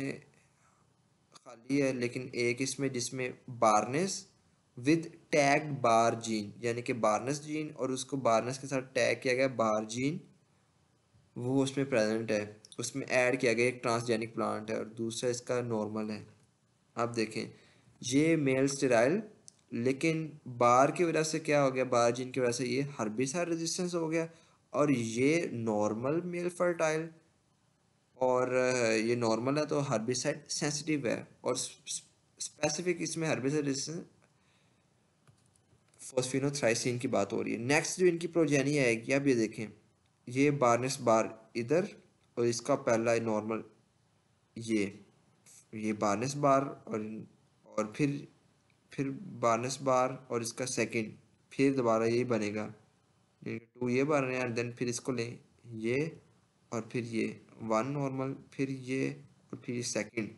खाली है लेकिन एक इसमें जिसमें barnase with tag bar gene यानी कि बार्नस जीन और उसको बार्नस के साथ टैग किया गया बार जीन वो उसमें प्रेजेंट है उसमें ऐड किया गया एक ट्रांसजेनिक प्लांट है और दूसरा इसका नॉर्मल है आप देखें ये मेल स्टेराइल लेकिन बार की वजह से क्या हो गया बार जीन की वजह से ये हर्बिसाइड रेजिस्टेंस हो गया और ये नॉर्मल मेल फर्टाइल और ये नॉर्मल है तो हर्बिसाइड सेंसिटिव है और स्पेसिफिक इसमें हर्बिसाइड रेजिस्टेंस फोस्फिनोथ्राइसिन की बात हो रही है नेक्स्ट जो इनकी प्रोजेनी आएगी अब ये देखें ये बारनेस बार इधर और इसका पहला नॉर्मल ये ये बारनेस बार और और फिर फिर बारनेस बार और इसका सेकंड फिर दोबारा यही बनेगा टू ये बन रहे हैं देन फिर इसको लें ये और फिर ये वन नॉर्मल फिर ये और फिर ये सेकंड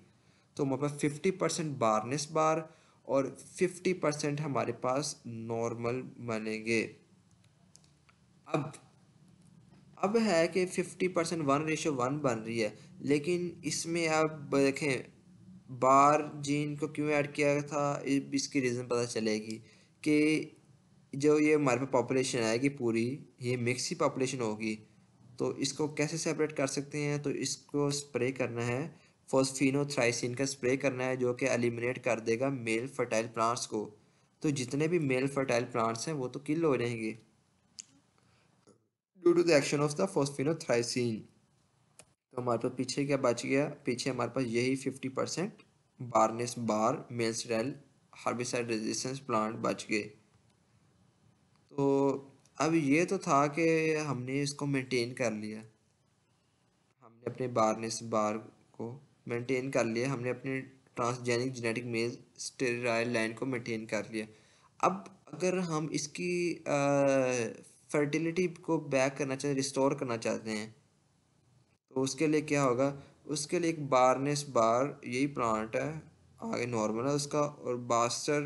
तो मतलब फिफ्टी परसेंट बार्नेस बार और 50 परसेंट हमारे पास नॉर्मल बनेंगे अब अब है कि 50 परसेंट वन रेशो वन बन रही है लेकिन इसमें आप देखें बार जीन को क्यों ऐड किया था इसकी रीज़न पता चलेगी कि जो ये हमारे पास पॉपुलेशन आएगी पूरी ये मिक्स ही पॉपुलेशन होगी तो इसको कैसे सेपरेट कर सकते हैं तो इसको स्प्रे करना है फोस्फिनोथ्राइसिन का स्प्रे करना है जो कि एलिमिनेट कर देगा मेल फर्टाइल प्लांट्स को तो जितने भी मेल फर्टाइल प्लांट्स हैं वो तो किल हो जाएंगे due to the action of the phosphinothricin तो हमारे पास पीछे क्या बच गया पीछे हमारे पास यही fifty percent barnase bar male sterile herbicide resistance plant बच गए तो अब ये तो था कि हमने इसको मेंटेन कर लिया हमने अपने बारनेस बार को मेंटेन कर लिया हमने अपने transgenic genetic male sterile line को मेंटेन कर लिया अब अगर हम इसकी फर्टिलिटी को बैक करना चाहते रिस्टोर करना चाहते हैं तो उसके लिए क्या होगा उसके लिए एक बारनेस बार यही प्लांट है आगे नॉर्मल है उसका और बास्टर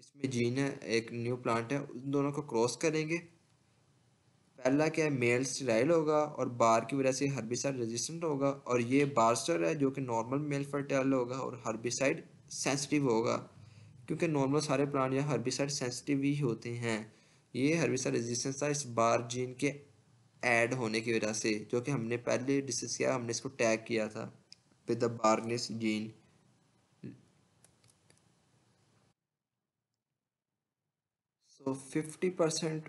इसमें जीन है एक न्यू प्लांट है उन दोनों को क्रॉस करेंगे पहला क्या है मेल स्टेराइल होगा और बार की वजह से हर्बिसाइड रेजिस्टेंट होगा और ये बारस्टर है जो कि नॉर्मल मेल फर्टाइल होगा और हर्बिसाइड सेंसिटिव होगा क्योंकि नॉर्मल सारे प्लांट या हर्बिसाइड सेंसिटिव ही होते हैं ये हर्बिसाइड रेजिस्टेंस था इस बार जीन के ऐड होने की वजह से जो कि हमने पहले डिस्कस किया हमने इसको टैग किया था with the barnase gene so fifty percent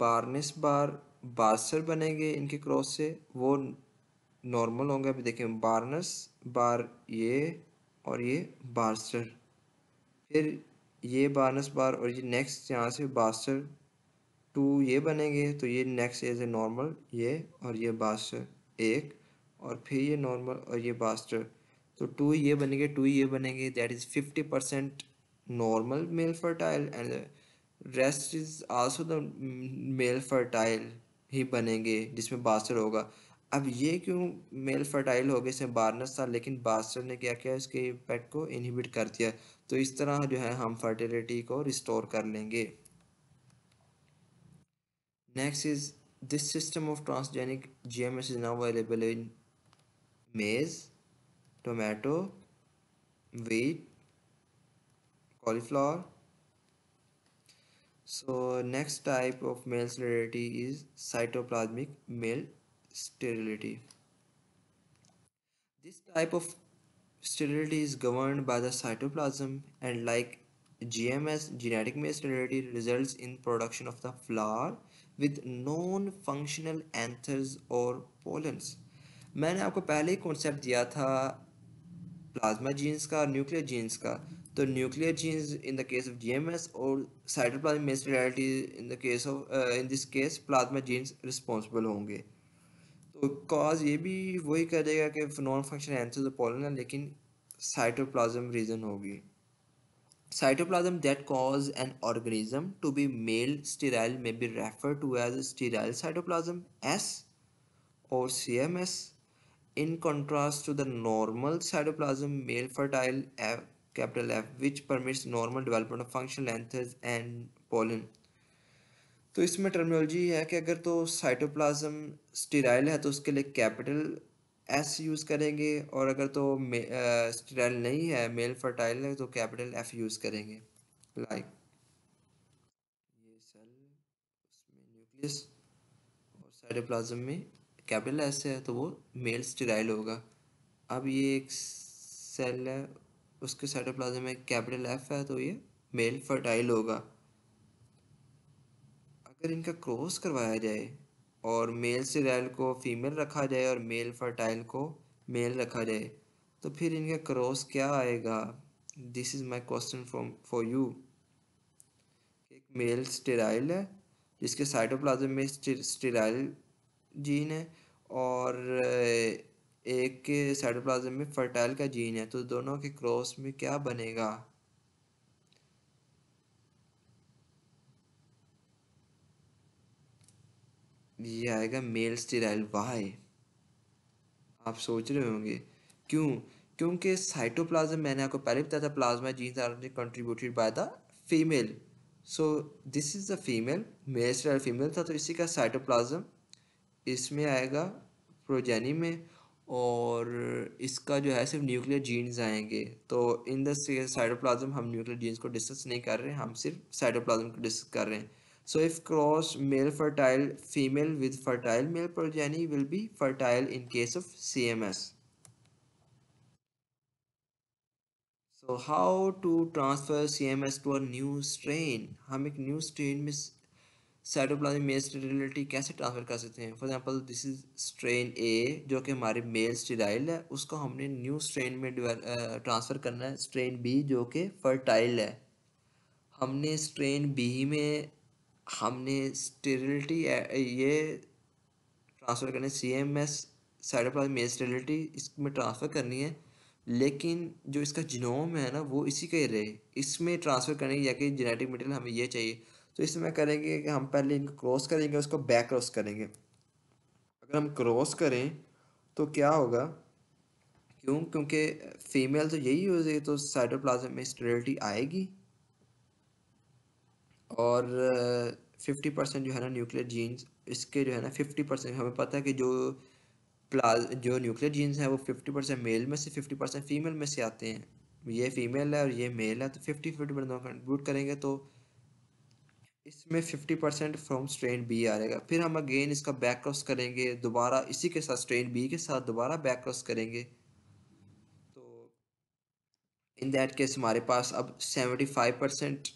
barnase bar barstar बनेंगे इनके क्रॉस से वो नॉर्मल होंगे अभी देखें बारनस बार ये और ये बारसर फिर ये बारनस बार और ये नेक्स्ट यहाँ से बासर टू ये बनेंगे तो ये नेक्स्ट एज ए नॉर्मल ये और ये बास्टर एक और फिर ये नॉर्मल और ये बास्टर तो टू ये बनेंगे टू ये बनेंगे that is fifty percent normal male fertile and rest is also the male fertile ही बनेंगे जिसमें बासर होगा अब ये क्यों मेल फर्टाइल हो गए इसमें बारनस था लेकिन बास्टर ने क्या किया इसके पेट को इनहिबिट कर दिया तो इस तरह जो है हम फर्टिलिटी को रिस्टोर कर लेंगे next is this system of transgenic G M S is now available in maize tomato wheat cauliflower so next type of male sterility is cytoplasmic male sterility this type of sterility is governed by the cytoplasm and like GMS genetic male sterility results in production of the flower with non-functional anthers or pollens I have concept you the दिया था प्लाज्मा genes का का the nuclear genes in the case of GMS or cytoplasmic mesodeliality in the case of uh, in this case plasma genes responsible होंगे तो cause ये भी वही कर देगा कि non function answers the polymer लेकिन cytoplasm reason होगी Cytoplasm that cause an organism to be male sterile may be referred to as sterile cytoplasm S or CMS in contrast to the normal cytoplasm male fertile F capital F which permits normal development of functional lengths and pollen तो इसमें टर्मिनोलॉजी है कि अगर तो साइटोप्लाज्म स्टेराइल है तो उसके लिए कैपिटल एस यूज़ करेंगे और अगर तो स्टेराइल नहीं है मेल फर्टाइल है तो कैपिटल एफ यूज़ करेंगे लाइक ये सेल उसमें न्यूक्लियस और साइटोप्लाज्म में कैपिटल एस है तो वो मेल स्टेराइल होगा अब ये एक सेल है उसके साइटोप्लाज्म में कैपिटल एफ है तो ये मेल फर्टाइल होगा अगर इनका क्रॉस करवाया जाए और मेल सीराइल को फीमेल रखा जाए और मेल फर्टाइल को मेल रखा जाए तो फिर इनका क्रॉस क्या आएगा this is my question from for you एक मेल स्टेराइल है जिसके साइटोप्लाज्म में स्टेराइल जीन है और एक के साइटोप्लाज्म में फर्टाइल का जीन है तो दोनों के क्रॉस में क्या बनेगा ये आएगा मेल स्टेराइल वाई आप सोच रहे होंगे क्यों क्योंकि साइटोप्लाज्म मैंने आपको पहले बताया था plasma genes are contributed by the female so this is the female male sterile female था तो इसी का साइटोप्लाज्म इसमें आएगा प्रोजेनी में और इसका जो है सिर्फ न्यूक्लियर जीन्स आएंगे तो इन द साइटोप्लाज्म हम न्यूक्लियर जीन्स को डिस्कस नहीं कर रहे हैं हम सिर्फ साइटोप्लाज्म को डिस्कस कर रहे हैं so if cross male fertile female with fertile male progeny will be fertile in case of C M S so how to transfer C M S to a new strain हम एक न्यू स्ट्रेन में साइटोप्लाज्म मेल स्टेरिलिटी कैसे ट्रांसफ़र कर सकते हैं for example this is strain A जो कि हमारे मेल स्टेराइल है उसको हमने न्यू स्ट्रेन में ट्रांसफ़र करना है स्ट्रेन बी जो कि फर्टाइल है हमने स्ट्रेन बी में हमने स्टेरिलिटी ये ट्रांसफ़र करना है C M S cytoplasm male sterility इसमें ट्रांसफ़र करनी है लेकिन जो इसका जिनोम है ना वो इसी का ही रहे इसमें ट्रांसफ़र करने या कि जेनेटिक मटेरियल हमें ये चाहिए तो इसमें करेंगे कि हम पहले इनको क्रॉस करेंगे उसको बैक क्रॉस करेंगे अगर हम क्रॉस करें तो क्या होगा क्यों क्योंकि फीमेल तो यही हो जाएगी तो साइडोप्लाज्म में स्टेरिलिटी आएगी और फिफ्टी परसेंट जो है ना न्यूक्लियर जीन्स इसके जो है ना फिफ्टी परसेंट हमें पता है कि जो प्लाज जो न्यूक्लियर जीन्स हैं वो फिफ्टी परसेंट मेल में से फिफ्टी परसेंट फीमेल में से आते हैं ये फीमेल है और ये मेल है तो फिफ्टी फिफ्टी परसेंट कंट्रीब्यूट करेंगे तो इसमें 50 परसेंट फ्रॉम स्ट्रेन बी आ जाएगा फिर हम अगेन इसका बैक क्रॉस करेंगे दोबारा इसी के साथ स्ट्रेन बी के साथ दोबारा बैक क्रॉस करेंगे तो इन दैट केस हमारे पास अब 75 परसेंट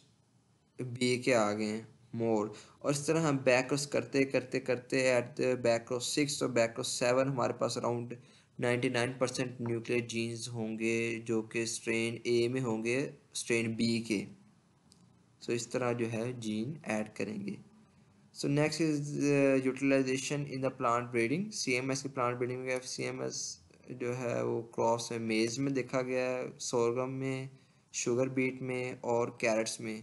बी के आ गए हैं मोर और इस तरह हम बैक क्रॉस करते करते करते at the back cross six और बैक क्रॉस सेवन हमारे पास अराउंड 99 परसेंट न्यूक्लियर जीन्स होंगे जो कि स्ट्रेन ए में होंगे स्ट्रेन बी के सो इस तरह जो है जीन ऐड करेंगे so next is utilization in the plant breeding CMS की प्लांट ब्रीडिंग में सीएमएस जो है वो क्रॉप्स में मेज़ में देखा गया है सोरगम में शुगर बीट में और कैरेट्स में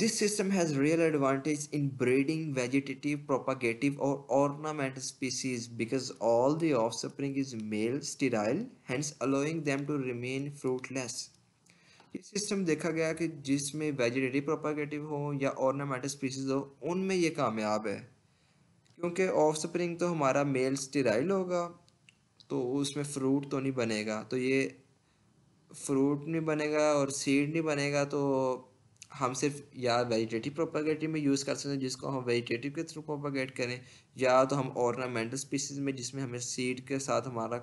this system has real advantage in breeding vegetative propagative और ornament species because all the offspring is male sterile hence allowing them to remain fruitless ये सिस्टम देखा गया कि जिसमें वेजिटेटिव प्रोपागेटिव हो या ऑर्नामेंटल स्पीसीज हो उनमें ये कामयाब है क्योंकि ऑफ स्प्रिंग तो हमारा मेल स्टेराइल होगा तो उसमें फ्रूट तो नहीं बनेगा तो ये फ्रूट नहीं बनेगा और सीड नहीं बनेगा तो हम सिर्फ या वेजिटेटिव प्रोपागेटिव में यूज़ कर सकते हैं जिसको हम वेजिटेटिव के थ्रू प्रोपागेट करें या तो हम ऑर्नामेंटल स्पीसीज में जिसमें हमें सीड के साथ हमारा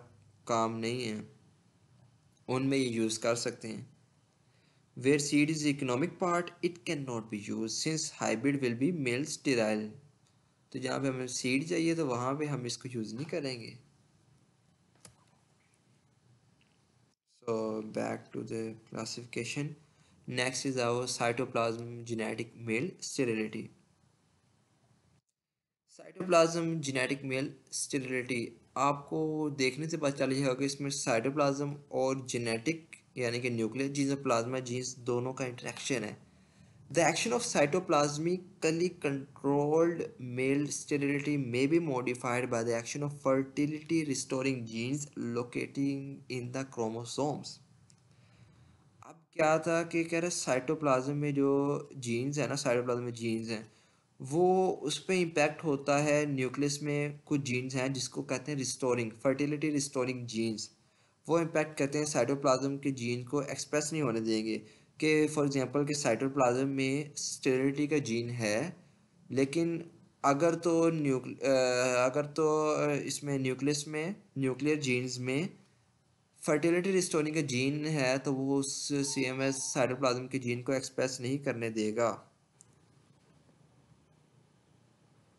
काम नहीं है उनमें ये यूज़ कर सकते हैं Where seed is economic part, it cannot be used since hybrid will be male sterile. तो जहाँ पे हमें सीड चाहिए तो वहाँ पे हम इसको यूज़ नहीं करेंगे so back to the classification next is our cytoplasm genetic male sterility cytoplasm genetic male sterility आपको देखने से पता चल जाएगा कि इसमें साइटोप्लाज्म और जेनेटिक यानी कि न्यूक्लियस जीन्स और प्लाज्मा जीन्स दोनों का इंटरेक्शन है the action of cytoplasmically controlled male sterility may be modified by the action of fertility restoring genes locating in the chromosomes अब क्या था कि कह रहे साइटोप्लाज्म में जो जीन्स है ना साइटोप्लाज्म में जीन्स हैं वो उस पर इम्पैक्ट होता है न्यूक्लियस में कुछ जीन्स हैं जिसको कहते हैं रिस्टोरिंग फर्टिलिटी रिस्टोरिंग जीन्स वो इम्पैक्ट करते हैं साइटोप्लाज्म के जीन को एक्सप्रेस नहीं होने देंगे कि फॉर एग्जांपल कि साइटोप्लाज्म में स्टेरिलिटी का जीन है लेकिन अगर तो न्यू अगर तो इसमें न्यूक्लियस में न्यूक्लियर जीन्स में फर्टिलिटी रिस्टोरिंग का जीन है तो वो उस सी एम एस साइटोप्लाज्म के जीन को एक्सप्रेस नहीं करने देगा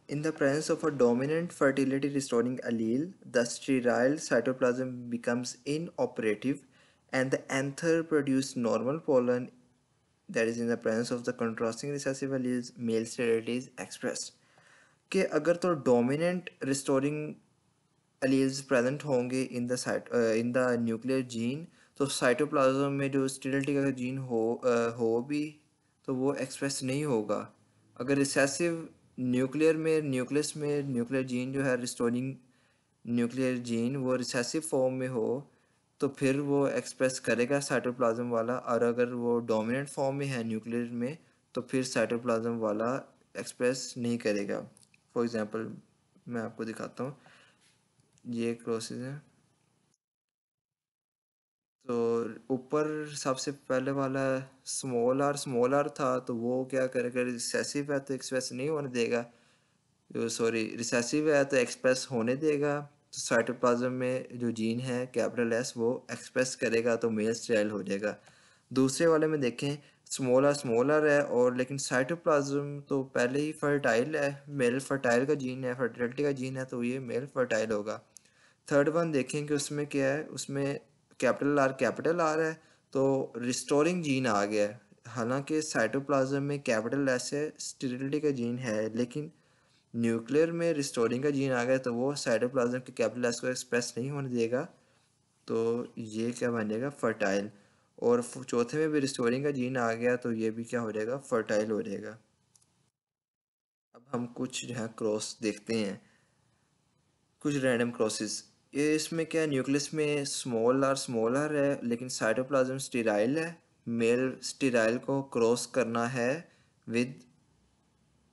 In the presence of a dominant fertility restoring allele, the sterile cytoplasm becomes inoperative and the anther produces normal pollen that is in the presence of the contrasting recessive alleles male sterility is expressed कि अगर तो डोमिनेंट रिस्टोरिंग अलील्स प्रेजेंट होंगे in the site in the nuclear gene तो साइटोप्लाज्म में जो स्टेरिलिटी का जीन हो uh, हो भी तो वो एक्सप्रेस नहीं होगा अगर रिसेसिव न्यूक्लियर में न्यूक्लियस में न्यूक्लियर जीन जो है रिस्टोरिंग न्यूक्लियर जीन वो रिसेसिव फॉर्म में हो तो फिर वो एक्सप्रेस करेगा साइटोप्लाज्म वाला और अगर वो डोमिनेंट फॉर्म में है न्यूक्लियर में तो फिर साइटोप्लाज्म वाला एक्सप्रेस नहीं करेगा फॉर एग्ज़ाम्पल मैं आपको दिखाता हूँ ये प्रोसेस है तो ऊपर सबसे पहले वाला स्मॉल आर स्मॉल आर था तो वो क्या करेगा रिसेसिव है तो एक्सप्रेस नहीं होने देगा सॉरी रिसेसिव है तो एक्सप्रेस होने देगा तो साइटोप्लाज्म में जो जीन है कैपिटल एस वो एक्सप्रेस करेगा तो मेल स्टाइल हो जाएगा दूसरे वाले में देखें स्मॉल आर स्मॉल आर है और लेकिन साइटोप्लाज्म तो पहले ही फर्टाइल है मेल फर्टाइल का जीन है फर्टिलिटी का जीन है तो ये मेल फर्टाइल होगा थर्ड वन देखें कि उसमें क्या है उसमें कैपिटल आर कैपिटल आर है तो रिस्टोरिंग जीन आ गया है हालांकि साइटोप्लाज्म में कैपिटल ऐसे स्टेरिलिटी का जीन है लेकिन न्यूक्लियर में रिस्टोरिंग का जीन आ गया तो वो साइटोप्लाज्म के कैपिटल एस को एक्सप्रेस नहीं होने देगा तो ये क्या जाएगा फर्टाइल और चौथे में भी रिस्टोरिंग का जीन आ गया तो ये भी क्या हो जाएगा फर्टाइल हो जाएगा अब हम कुछ जो है क्रॉस देखते हैं कुछ रैंडम क्रॉसेस ये इसमें क्या न्यूक्लियस में स्मॉल आर स्मॉलर है लेकिन साइटोप्लाज्म स्टेराइल है मेल स्टेराइल को क्रॉस करना है विद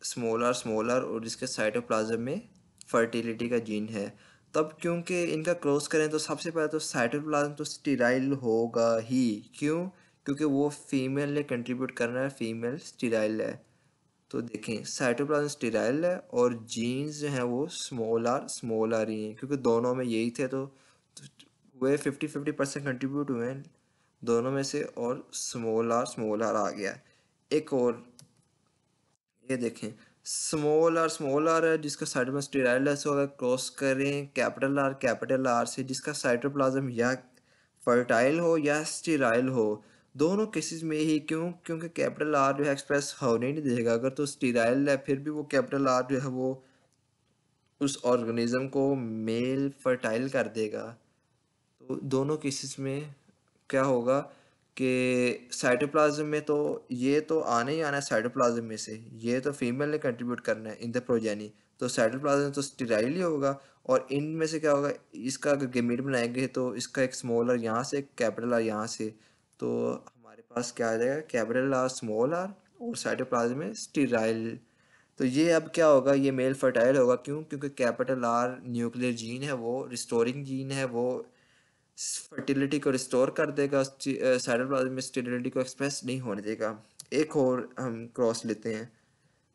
स्मॉलर स्मॉलर और जिसके साइटोप्लाज्म में फर्टिलिटी का जीन है तब क्योंकि इनका क्रॉस करें तो सबसे पहले तो साइटोप्लाज्म तो स्टेराइल होगा ही क्यों क्योंकि वो फीमेल ने कंट्रीब्यूट करना है फीमेल स्टेराइल है तो देखें साइटोप्लाज्म स्टेराइल है और जीन्स जो हैं वो स्मॉल आर स्मॉल आ रही हैं क्योंकि दोनों में यही थे तो, तो वे फिफ्टी फिफ्टी परसेंट कंट्रीब्यूट हुए हैं दोनों में से और स्मॉल आर स्मॉल आर आ गया एक और ये देखें स्मॉल आर स्मॉल आर है जिसका साइटोप्लाज्म स्टेराइल है सो अगर क्रॉस करें कैपिटल आर कैपिटल आर से जिसका साइटोप्लाज्म या फर्टाइल हो या स्टेराइल हो दोनों केसेस में ही क्यों क्योंकि कैपिटल आर जो है एक्सप्रेस होने नहीं देगा अगर तो स्टीराइल है फिर भी वो कैपिटल आर जो है वो उस ऑर्गेनिज्म को मेल फर्टाइल कर देगा तो दोनों केसेस में क्या होगा कि साइटोप्लाज्म में तो ये तो आने ही आना है साइटोप्लाज्म में से ये तो फीमेल ने कंट्रीब्यूट करना है इन द प्रोजेनी तो साइटोप्लाज्म तो स्टीराइल ही होगा और इन में से क्या होगा इसका अगर गेमिट बनाएंगे तो इसका एक स्मॉलर यहाँ से एक कैपिटल आर यहाँ से तो हमारे पास क्या आ जाएगा कैपिटल आर स्मॉल आर और साइटोप्लाज्म में स्टीराइल तो ये अब क्या होगा ये मेल फर्टाइल होगा क्यों क्योंकि कैपिटल आर न्यूक्लियर जीन है वो रिस्टोरिंग जीन है वो फर्टिलिटी को रिस्टोर कर देगा साइटोप्लाज्म में स्टेरिलिटी को एक्सप्रेस नहीं होने देगा एक और हम क्रॉस लेते हैं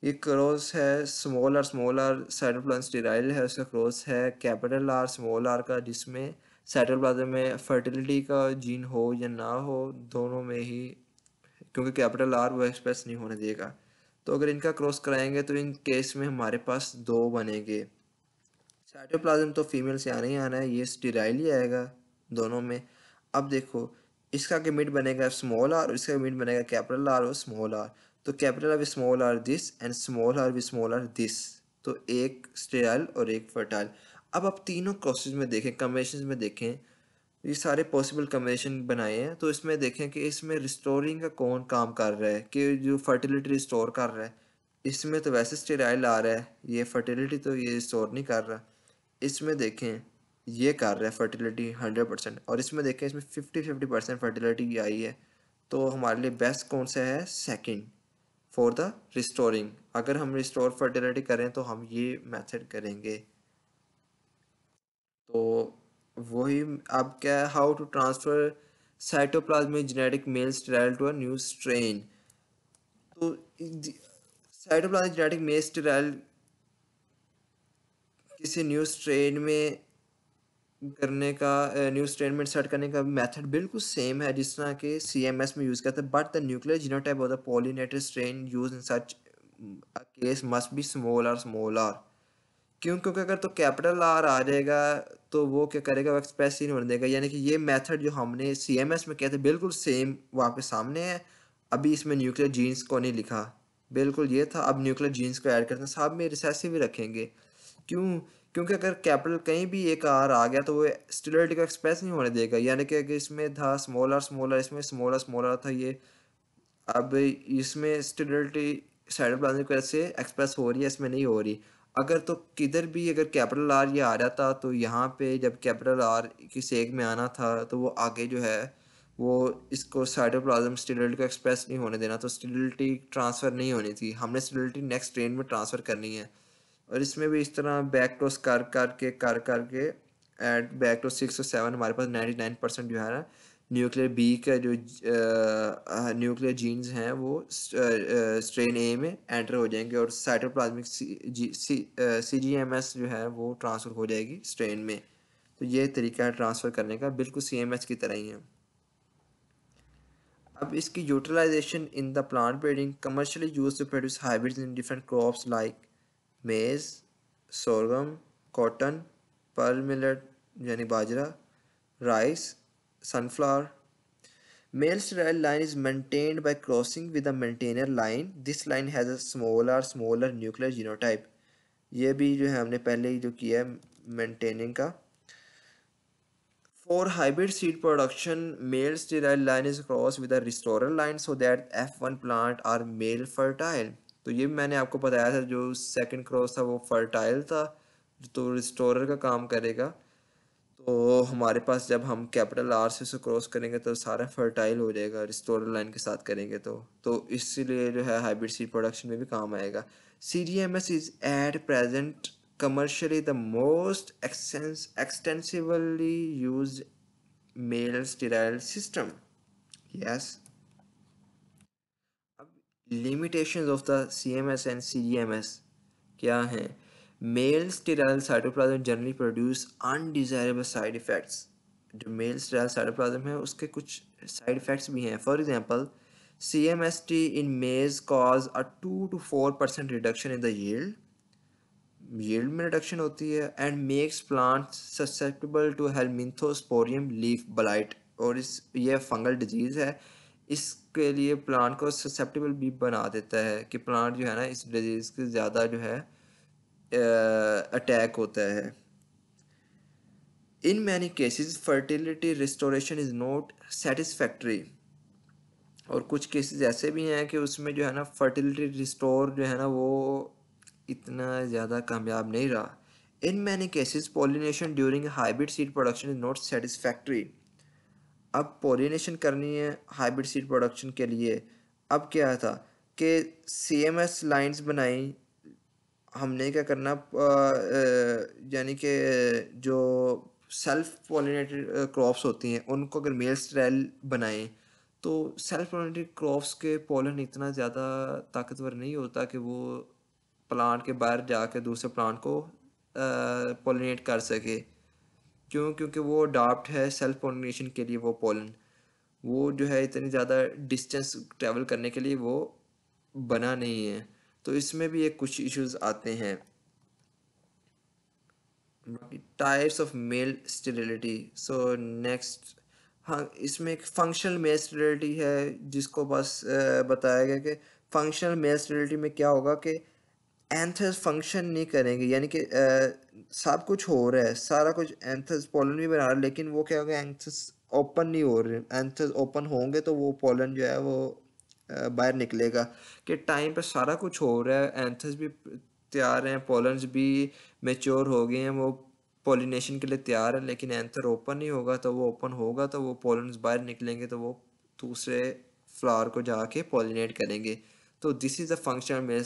ये क्रॉस है small R small R cytoplasm sterile है उसका क्रॉस है कैपिटल आर स्मॉल आर का जिसमें सेटल में फर्टिलिटी का जीन हो या ना हो दोनों में ही क्योंकि कैपिटल आर वो एक्सप्रेस नहीं होने देगा तो अगर इनका क्रॉस कराएंगे तो इन केस में हमारे पास दो बनेंगे साइटोप्लाज्म तो फीमेल से आना ही आना है ये स्टेराइल ही आएगा दोनों में अब देखो इसका गिमिट बनेगा स्मॉल आर और इसका गिमिट बनेगा कैपिटल आर और स्मॉल आर तो capital R small R this and small R small R this तो एक स्टेराइल और एक फर्टाइल अब आप तीनों क्रॉसेज में देखें कम्बिनेशन में देखें ये सारे पॉसिबल कम्बिनेशन बनाए हैं तो इसमें देखें कि इसमें रिस्टोरिंग का कौन काम कर रहा है कि जो फर्टिलिटी रिस्टोर कर रहा है इसमें तो वैसे स्टेराइल आ रहा है ये फर्टिलिटी तो ये रिस्टोर नहीं कर रहा इसमें देखें ये कर रहा है फर्टिलिटी हंड्रेड परसेंट और इसमें देखें इसमें फिफ्टी फिफ्टी परसेंट फर्टिलिटी आई है तो हमारे लिए बेस्ट कौन सा है सेकेंड फॉर द रिस्टोरिंग अगर हम रिस्टोर फर्टिलिटी करें तो हम ये मेथड करेंगे तो वही अब क्या है how to transfer cytoplasmic genetic male sterile to a new strain तो साइटोप्लाज्मिक जेनेटिक मेल स्टेराइल किसी न्यू स्ट्रेन में करने का न्यू स्ट्रेन में इंसर्ट करने का मेथड बिल्कुल सेम है जिस तरह के सी एम एस में यूज़ करते हैं but the nuclear genotype of the pollinated strain use in such case must be small R small R क्यों क्योंकि अगर तो कैपिटल आर आ जाएगा तो वो क्या करेगा वो एक्सप्रेस ही नहीं बन देगा यानी कि ये मेथड जो हमने सी एम एस में कहते था बिल्कुल सेम वो आपके सामने है अभी इसमें न्यूक्लियर जीन्स को नहीं लिखा बिल्कुल ये था अब न्यूक्लियर जीन्स को ऐड करते हैं साहब में रिसेसिव ही रखेंगे क्यों क्योंकि अगर कैपिटल कहीं भी एक आर आ गया तो वो स्टिलिटी को एक्सप्रेस नहीं होने देगा यानी कि अगर इसमें था स्मॉलर स्मॉलर इसमें स्मॉलर स्मॉलर था ये अब इसमें स्टिलिटी साइड प्लान की वजह से एक्सप्रेस हो रही है इसमें नहीं हो रही अगर तो किधर भी अगर कैपिटल आर ये आ जाता तो यहाँ पे जब कैपिटल आर की सेग में आना था तो वो आगे जो है वो इसको साइटोप्लाज्म स्टेडिलिटी को एक्सप्रेस नहीं होने देना तो स्टेडिलिटी ट्रांसफ़र नहीं होनी थी हमने स्टेबिलिटी नेक्स्ट ट्रेन में ट्रांसफ़र करनी है और इसमें भी इस तरह बैक टोस कर कर के कर कर के एट बैक टू सिक्स और सेवन हमारे पास नाइन्टी नाइन परसेंट जो है ना न्यूक्लियर बी का जो न्यूक्लियर जीन्स हैं वो स्ट्रेन ए में एंटर हो जाएंगे और cytoplasmic C G M S जो है वो ट्रांसफ़र हो जाएगी स्ट्रेन में तो ये तरीका है ट्रांसफ़र करने का बिल्कुल सी एम एस की तरह ही है अब इसकी utilization in the plant breeding commercially use to produce hybrids in different crops like maize sorghum cotton pearl millet यानी बाजरा rice sunflower. Male sterile line is maintained by crossing with a maintainer line. This line has a smaller, smaller nuclear genotype. ये भी जो है हमने पहले ही जो किया है मेंटेनिंग का for hybrid seed production male sterile line is cross with a restorer line so that F one plant are male fertile तो ये मैंने आपको बताया था जो सेकेंड क्रॉस था वो फर्टाइल था तो रिस्टोरर का काम करेगा तो हमारे पास जब हम कैपिटल आर से उसे क्रॉस करेंगे तो सारा फर्टाइल हो जाएगा रिस्टोर लाइन के साथ करेंगे तो तो इसलिए जो है हाइब्रिड सीड प्रोडक्शन में भी काम आएगा C D M S is at present commercially the most extensively use male sterile system yes अब S and C D M S क्या हैं Male sterile cytoplasm generally produce undesirable side effects. जो मेल स्टेराइल साइटोप्लाज्म है उसके कुछ साइड इफेक्ट्स भी हैं for example C M S T in maize cause a two to four percent reduction in the yield yield में रिडक्शन होती है and makes plant susceptible to helminthosporium leaf blight और इस ये फंगल डिजीज़ है इसके लिए प्लांट को ससेप्टेबल भी बना देता है कि प्लांट जो है ना इस डिजीज़ के ज़्यादा जो है अटैक होता है in many cases fertility restoration is not satisfactory और कुछ केसेस ऐसे भी हैं कि उसमें जो है ना फर्टिलिटी रिस्टोर जो है ना वो इतना ज़्यादा कामयाब नहीं रहा in many cases pollination during hybrid seed production is not satisfactory अब पोलिनेशन करनी है हाइब्रिड सीड प्रोडक्शन के लिए अब क्या था कि सी एम एस लाइन्स बनाई हमने क्या करना यानी कि जो सेल्फ पोलिनेटेड क्रॉप्स होती हैं उनको अगर मेल स्टाइल बनाएं तो सेल्फ पोलिनेटेड क्रॉप्स के पोलन इतना ज़्यादा ताकतवर नहीं होता कि वो प्लांट के बाहर जा कर दूसरे प्लांट को पोलिनेट कर सके क्यों क्योंकि वो अडाप्ट है सेल्फ पोलिनेशन के लिए वो पोलन वो जो है इतनी ज़्यादा डिस्टेंस ट्रेवल करने के लिए वो बना नहीं है तो इसमें भी एक कुछ इश्यूज आते हैं types of male sterility so next हाँ इसमें एक फंक्शनल मेल स्टेरिलिटी है जिसको बस बताया गया कि फंक्शनल मेल स्टेरिलिटी में क्या होगा कि एंथस फंक्शन नहीं करेंगे यानी कि सब कुछ हो रहा है सारा कुछ एंथस पोलन भी बना रहा है लेकिन वो क्या होगा एंथस ओपन नहीं हो रहे एंथस ओपन होंगे तो वो पोलन जो है वो बाहर निकलेगा कि टाइम पर सारा कुछ हो रहा है एंथस भी तैयार हैं पोलन्स भी मेच्योर हो गए हैं वो पोलिनेशन के लिए तैयार है लेकिन एंथर ओपन नहीं होगा तो वो ओपन होगा तो वो पोलन्स बाहर निकलेंगे तो वो दूसरे फ्लावर को जाके पोलिनेट करेंगे तो this is the function male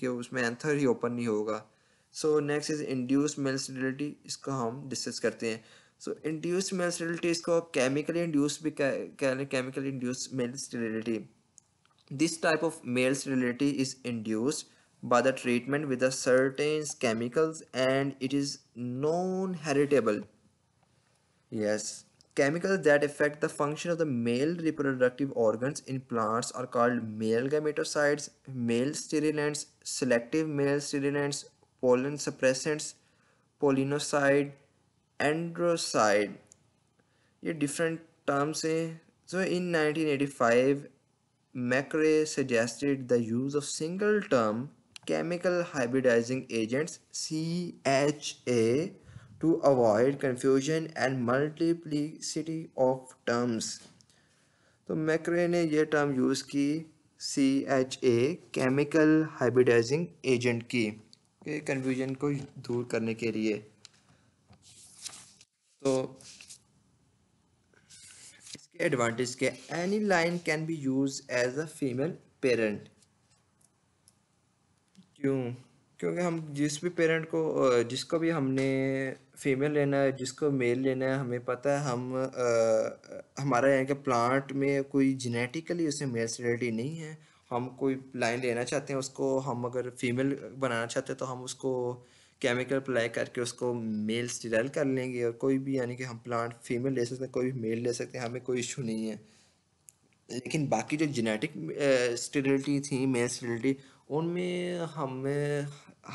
कि उसमें एंथर ही ओपन नहीं होगा so next is induce male इसको हम डिस्कस करते हैं सो इंड्यूस मेल इसको केमिकली इंड्यूस भी कह रहे हैं chemically induce male This type of male sterility is induced by the treatment with a certain chemicals and it is non-heritable. Yes, chemicals that affect the function of the male reproductive organs in plants are called male gametocytes, male sterilants, selective male sterilants, pollen suppressants, pollinocide, androcyte. ये different terms So in 1985 Macrae suggested the use of single term chemical hybridizing agents CHA to avoid confusion and multiplicity of terms. तो मैक्रे ने ये टर्म यूज़ की C H A chemical hybridizing agent की के कन्फ्यूजन को दूर करने के लिए तो इसके एडवांटेज के any line can be use as a female parent क्यों क्योंकि हम जिस भी पेरेंट को जिसको भी हमने फीमेल लेना है जिसको मेल लेना है हमें पता है हम आ, हमारा यहाँ के प्लांट में कोई जेनेटिकली उसे मेल सेलिटी नहीं है हम कोई लाइन लेना चाहते हैं उसको हम अगर फीमेल बनाना चाहते हैं तो हम उसको केमिकल अप्लाई करके उसको मेल स्टेराइल कर लेंगे और कोई भी यानी कि हम प्लांट फीमेल ले सकते हैं कोई भी मेल ले सकते हैं हमें कोई इशू नहीं है लेकिन बाकी जो जेनेटिक स्टेरिलिटी थी मेल स्टेरिलिटी उनमें हमें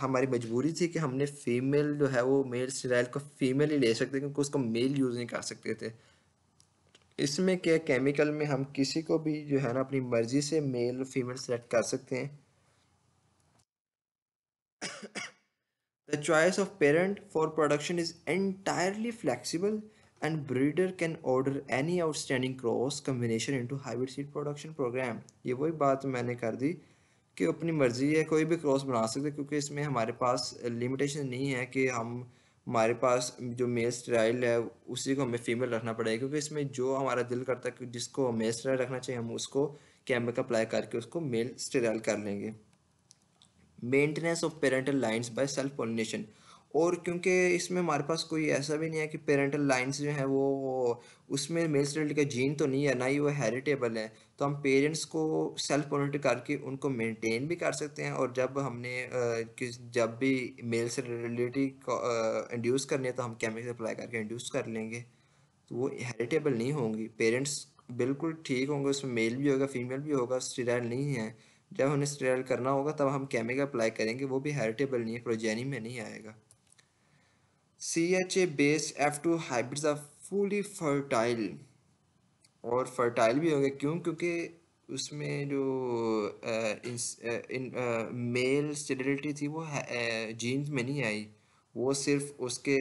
हमारी मजबूरी थी कि हमने फीमेल जो है वो मेल स्टेराइल को फीमेल ही ले सकते क्योंकि उसको मेल यूज़ नहीं कर सकते थे इसमें क्या केमिकल में हम किसी को भी जो है ना अपनी मर्ज़ी से मेल फीमेल सेलेक्ट कर सकते हैं The choice of parent for production is entirely flexible and breeder can order any outstanding cross combination into hybrid seed production program. ये वही बात मैंने कर दी कि अपनी मर्जी है कोई भी क्रॉस बना सकते क्योंकि इसमें हमारे पास लिमिटेशन नहीं है कि हम हमारे पास जो मेल स्टाइल है उसी को हमें फीमेल रखना पड़ेगा क्योंकि इसमें जो हमारा दिल करता है कि जिसको मेल स्टाइल रखना चाहिए हम उसको कैमरे का अप्लाई करके उसको मेल स्टेराइल कर लेंगे maintenance of parental lines by self pollination और क्योंकि इसमें हमारे पास कोई ऐसा भी नहीं है कि पेरेंटल लाइन्स जो है वो उसमें मेल रिलेटेड का जीन तो नहीं है ना ही वो हेरिटेबल है तो हम पेरेंट्स को सेल्फ पोलिनेट करके उनको मेंटेन भी कर सकते हैं और जब हमने किस जब भी मेल मेल्स को इंड्यूस करनी है तो हम केमिकल अप्लाई करके इंड्यूस कर लेंगे तो वो हेरिटेबल नहीं होंगी पेरेंट्स बिल्कुल ठीक होंगे उसमें मेल भी होगा फीमेल भी होगा स्टिराइल नहीं है जब हमें स्टेराइल करना होगा तब हम केमिकल अप्लाई करेंगे वो भी हेरिटेबल नहीं है प्रोजेनी में नहीं आएगा C H A based F two hybrids are fully fertile और फर्टाइल भी होंगे क्यों क्योंकि उसमें जो मेल स्टेरिलिटी थी वो जीन्स में नहीं आई वो सिर्फ उसके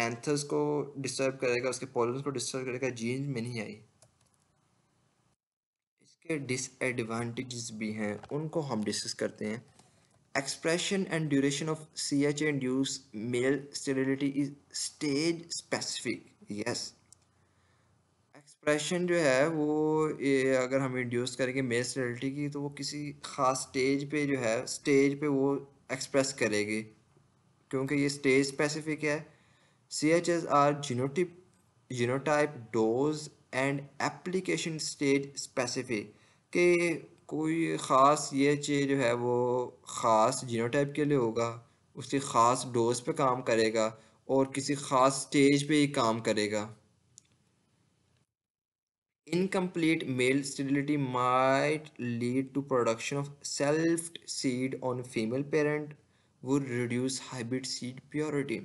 एंथर्स को डिस्टर्ब करेगा उसके पॉलम्स को डिस्टर्ब करेगा जीन्स में नहीं आई के डिसएडवांटेजेस भी हैं उनको हम डिस्कस करते हैं expression and duration of C H induce male sterility is stage specific yes expression जो है वो ये अगर हम इंड्यूस करेंगे मेल स्टेरिलिटी की तो वो किसी ख़ास स्टेज पे जो है स्टेज पे वो एक्सप्रेस करेगी क्योंकि ये स्टेज स्पेसिफिक है C H As are genotype genotype dose and application stage specific कि कोई ख़ास ये चीज़ जो है वो ख़ास जीनोटाइप के लिए होगा उसकी ख़ास डोज पे काम करेगा और किसी ख़ास स्टेज पे ही काम करेगा incomplete male stability might lead to production of self seed on female parent would reduce hybrid seed purity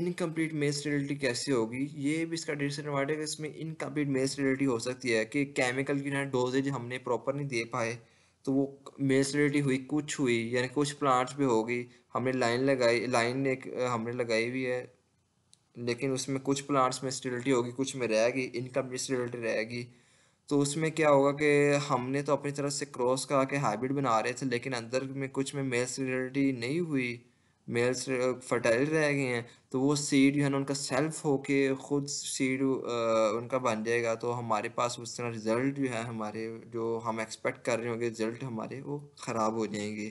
incomplete male relative कैसे होगी ये भी इसका डिसएडवांटेज है इसमें इनकम्प्लीट मेल रिलेटिव हो सकती है कि केमिकल की ना डोजेज हमने प्रॉपर नहीं दे पाए तो वो मेल रिलेटिव हुई कुछ हुई यानी कुछ प्लांट्स पे होगी हमने लाइन लगाई लाइन एक हमने लगाई हुई है लेकिन उसमें कुछ प्लांट्स में स्टेबिलिटी होगी कुछ में रहेगी इनकम्प्लीट स्टेबिलिटी रहेगी तो उसमें क्या होगा कि हमने तो अपनी तरफ से क्रॉस करा के हाइब्रिड बना रहे थे लेकिन अंदर में कुछ में मेल स्टेबिलिटी नहीं हुई मेल्स फर्टाइल रह गए हैं तो वो सीड जो है ना उनका सेल्फ होके ख़ुद सीड उनका बन जाएगा तो हमारे पास उस तरह रिज़ल्ट जो है हमारे जो हम एक्सपेक्ट कर रहे होंगे रिज़ल्ट हमारे वो ख़राब हो जाएंगे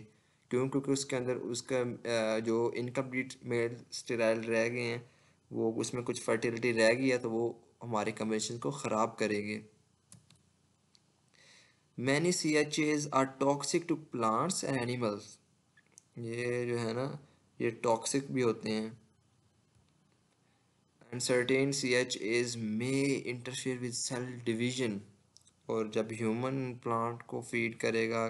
क्यों क्योंकि उसके अंदर उसका जो इनकम्प्लीट मेल स्टेराइल रह गए हैं वो उसमें कुछ फर्टिलिटी रह गई है तो वो हमारे कमीशन को ख़राब करेंगे many C H As are toxic to plants and animals ये जो है ना ये टॉक्सिक भी होते हैं and certain C H As may interfere with cell division और जब ह्यूमन प्लांट को फीड करेगा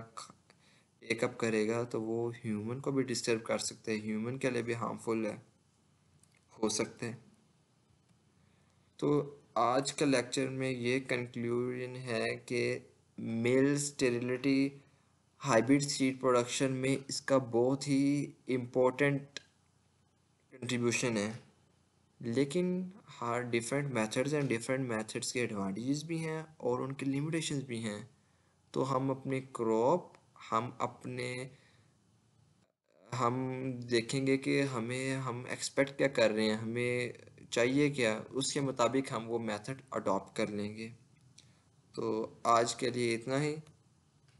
टेकअप करेगा तो वो ह्यूमन को भी डिस्टर्ब कर सकते हैं ह्यूमन के लिए भी हार्मफुल है हो सकते हैं तो आज का लेक्चर में ये कंक्लूजन है कि male sterility hybrid seed production में इसका बहुत ही इम्पोर्टेंट कंट्रीब्यूशन है लेकिन हर different methods and different methods के एडवांटेजेस भी हैं और उनके लिमिटेशंस भी हैं तो हम अपने क्रॉप हम अपने हम देखेंगे कि हमें हम एक्सपेक्ट क्या कर रहे हैं हमें चाहिए क्या उसके मुताबिक हम वो मेथड अडॉप्ट कर लेंगे तो आज के लिए इतना ही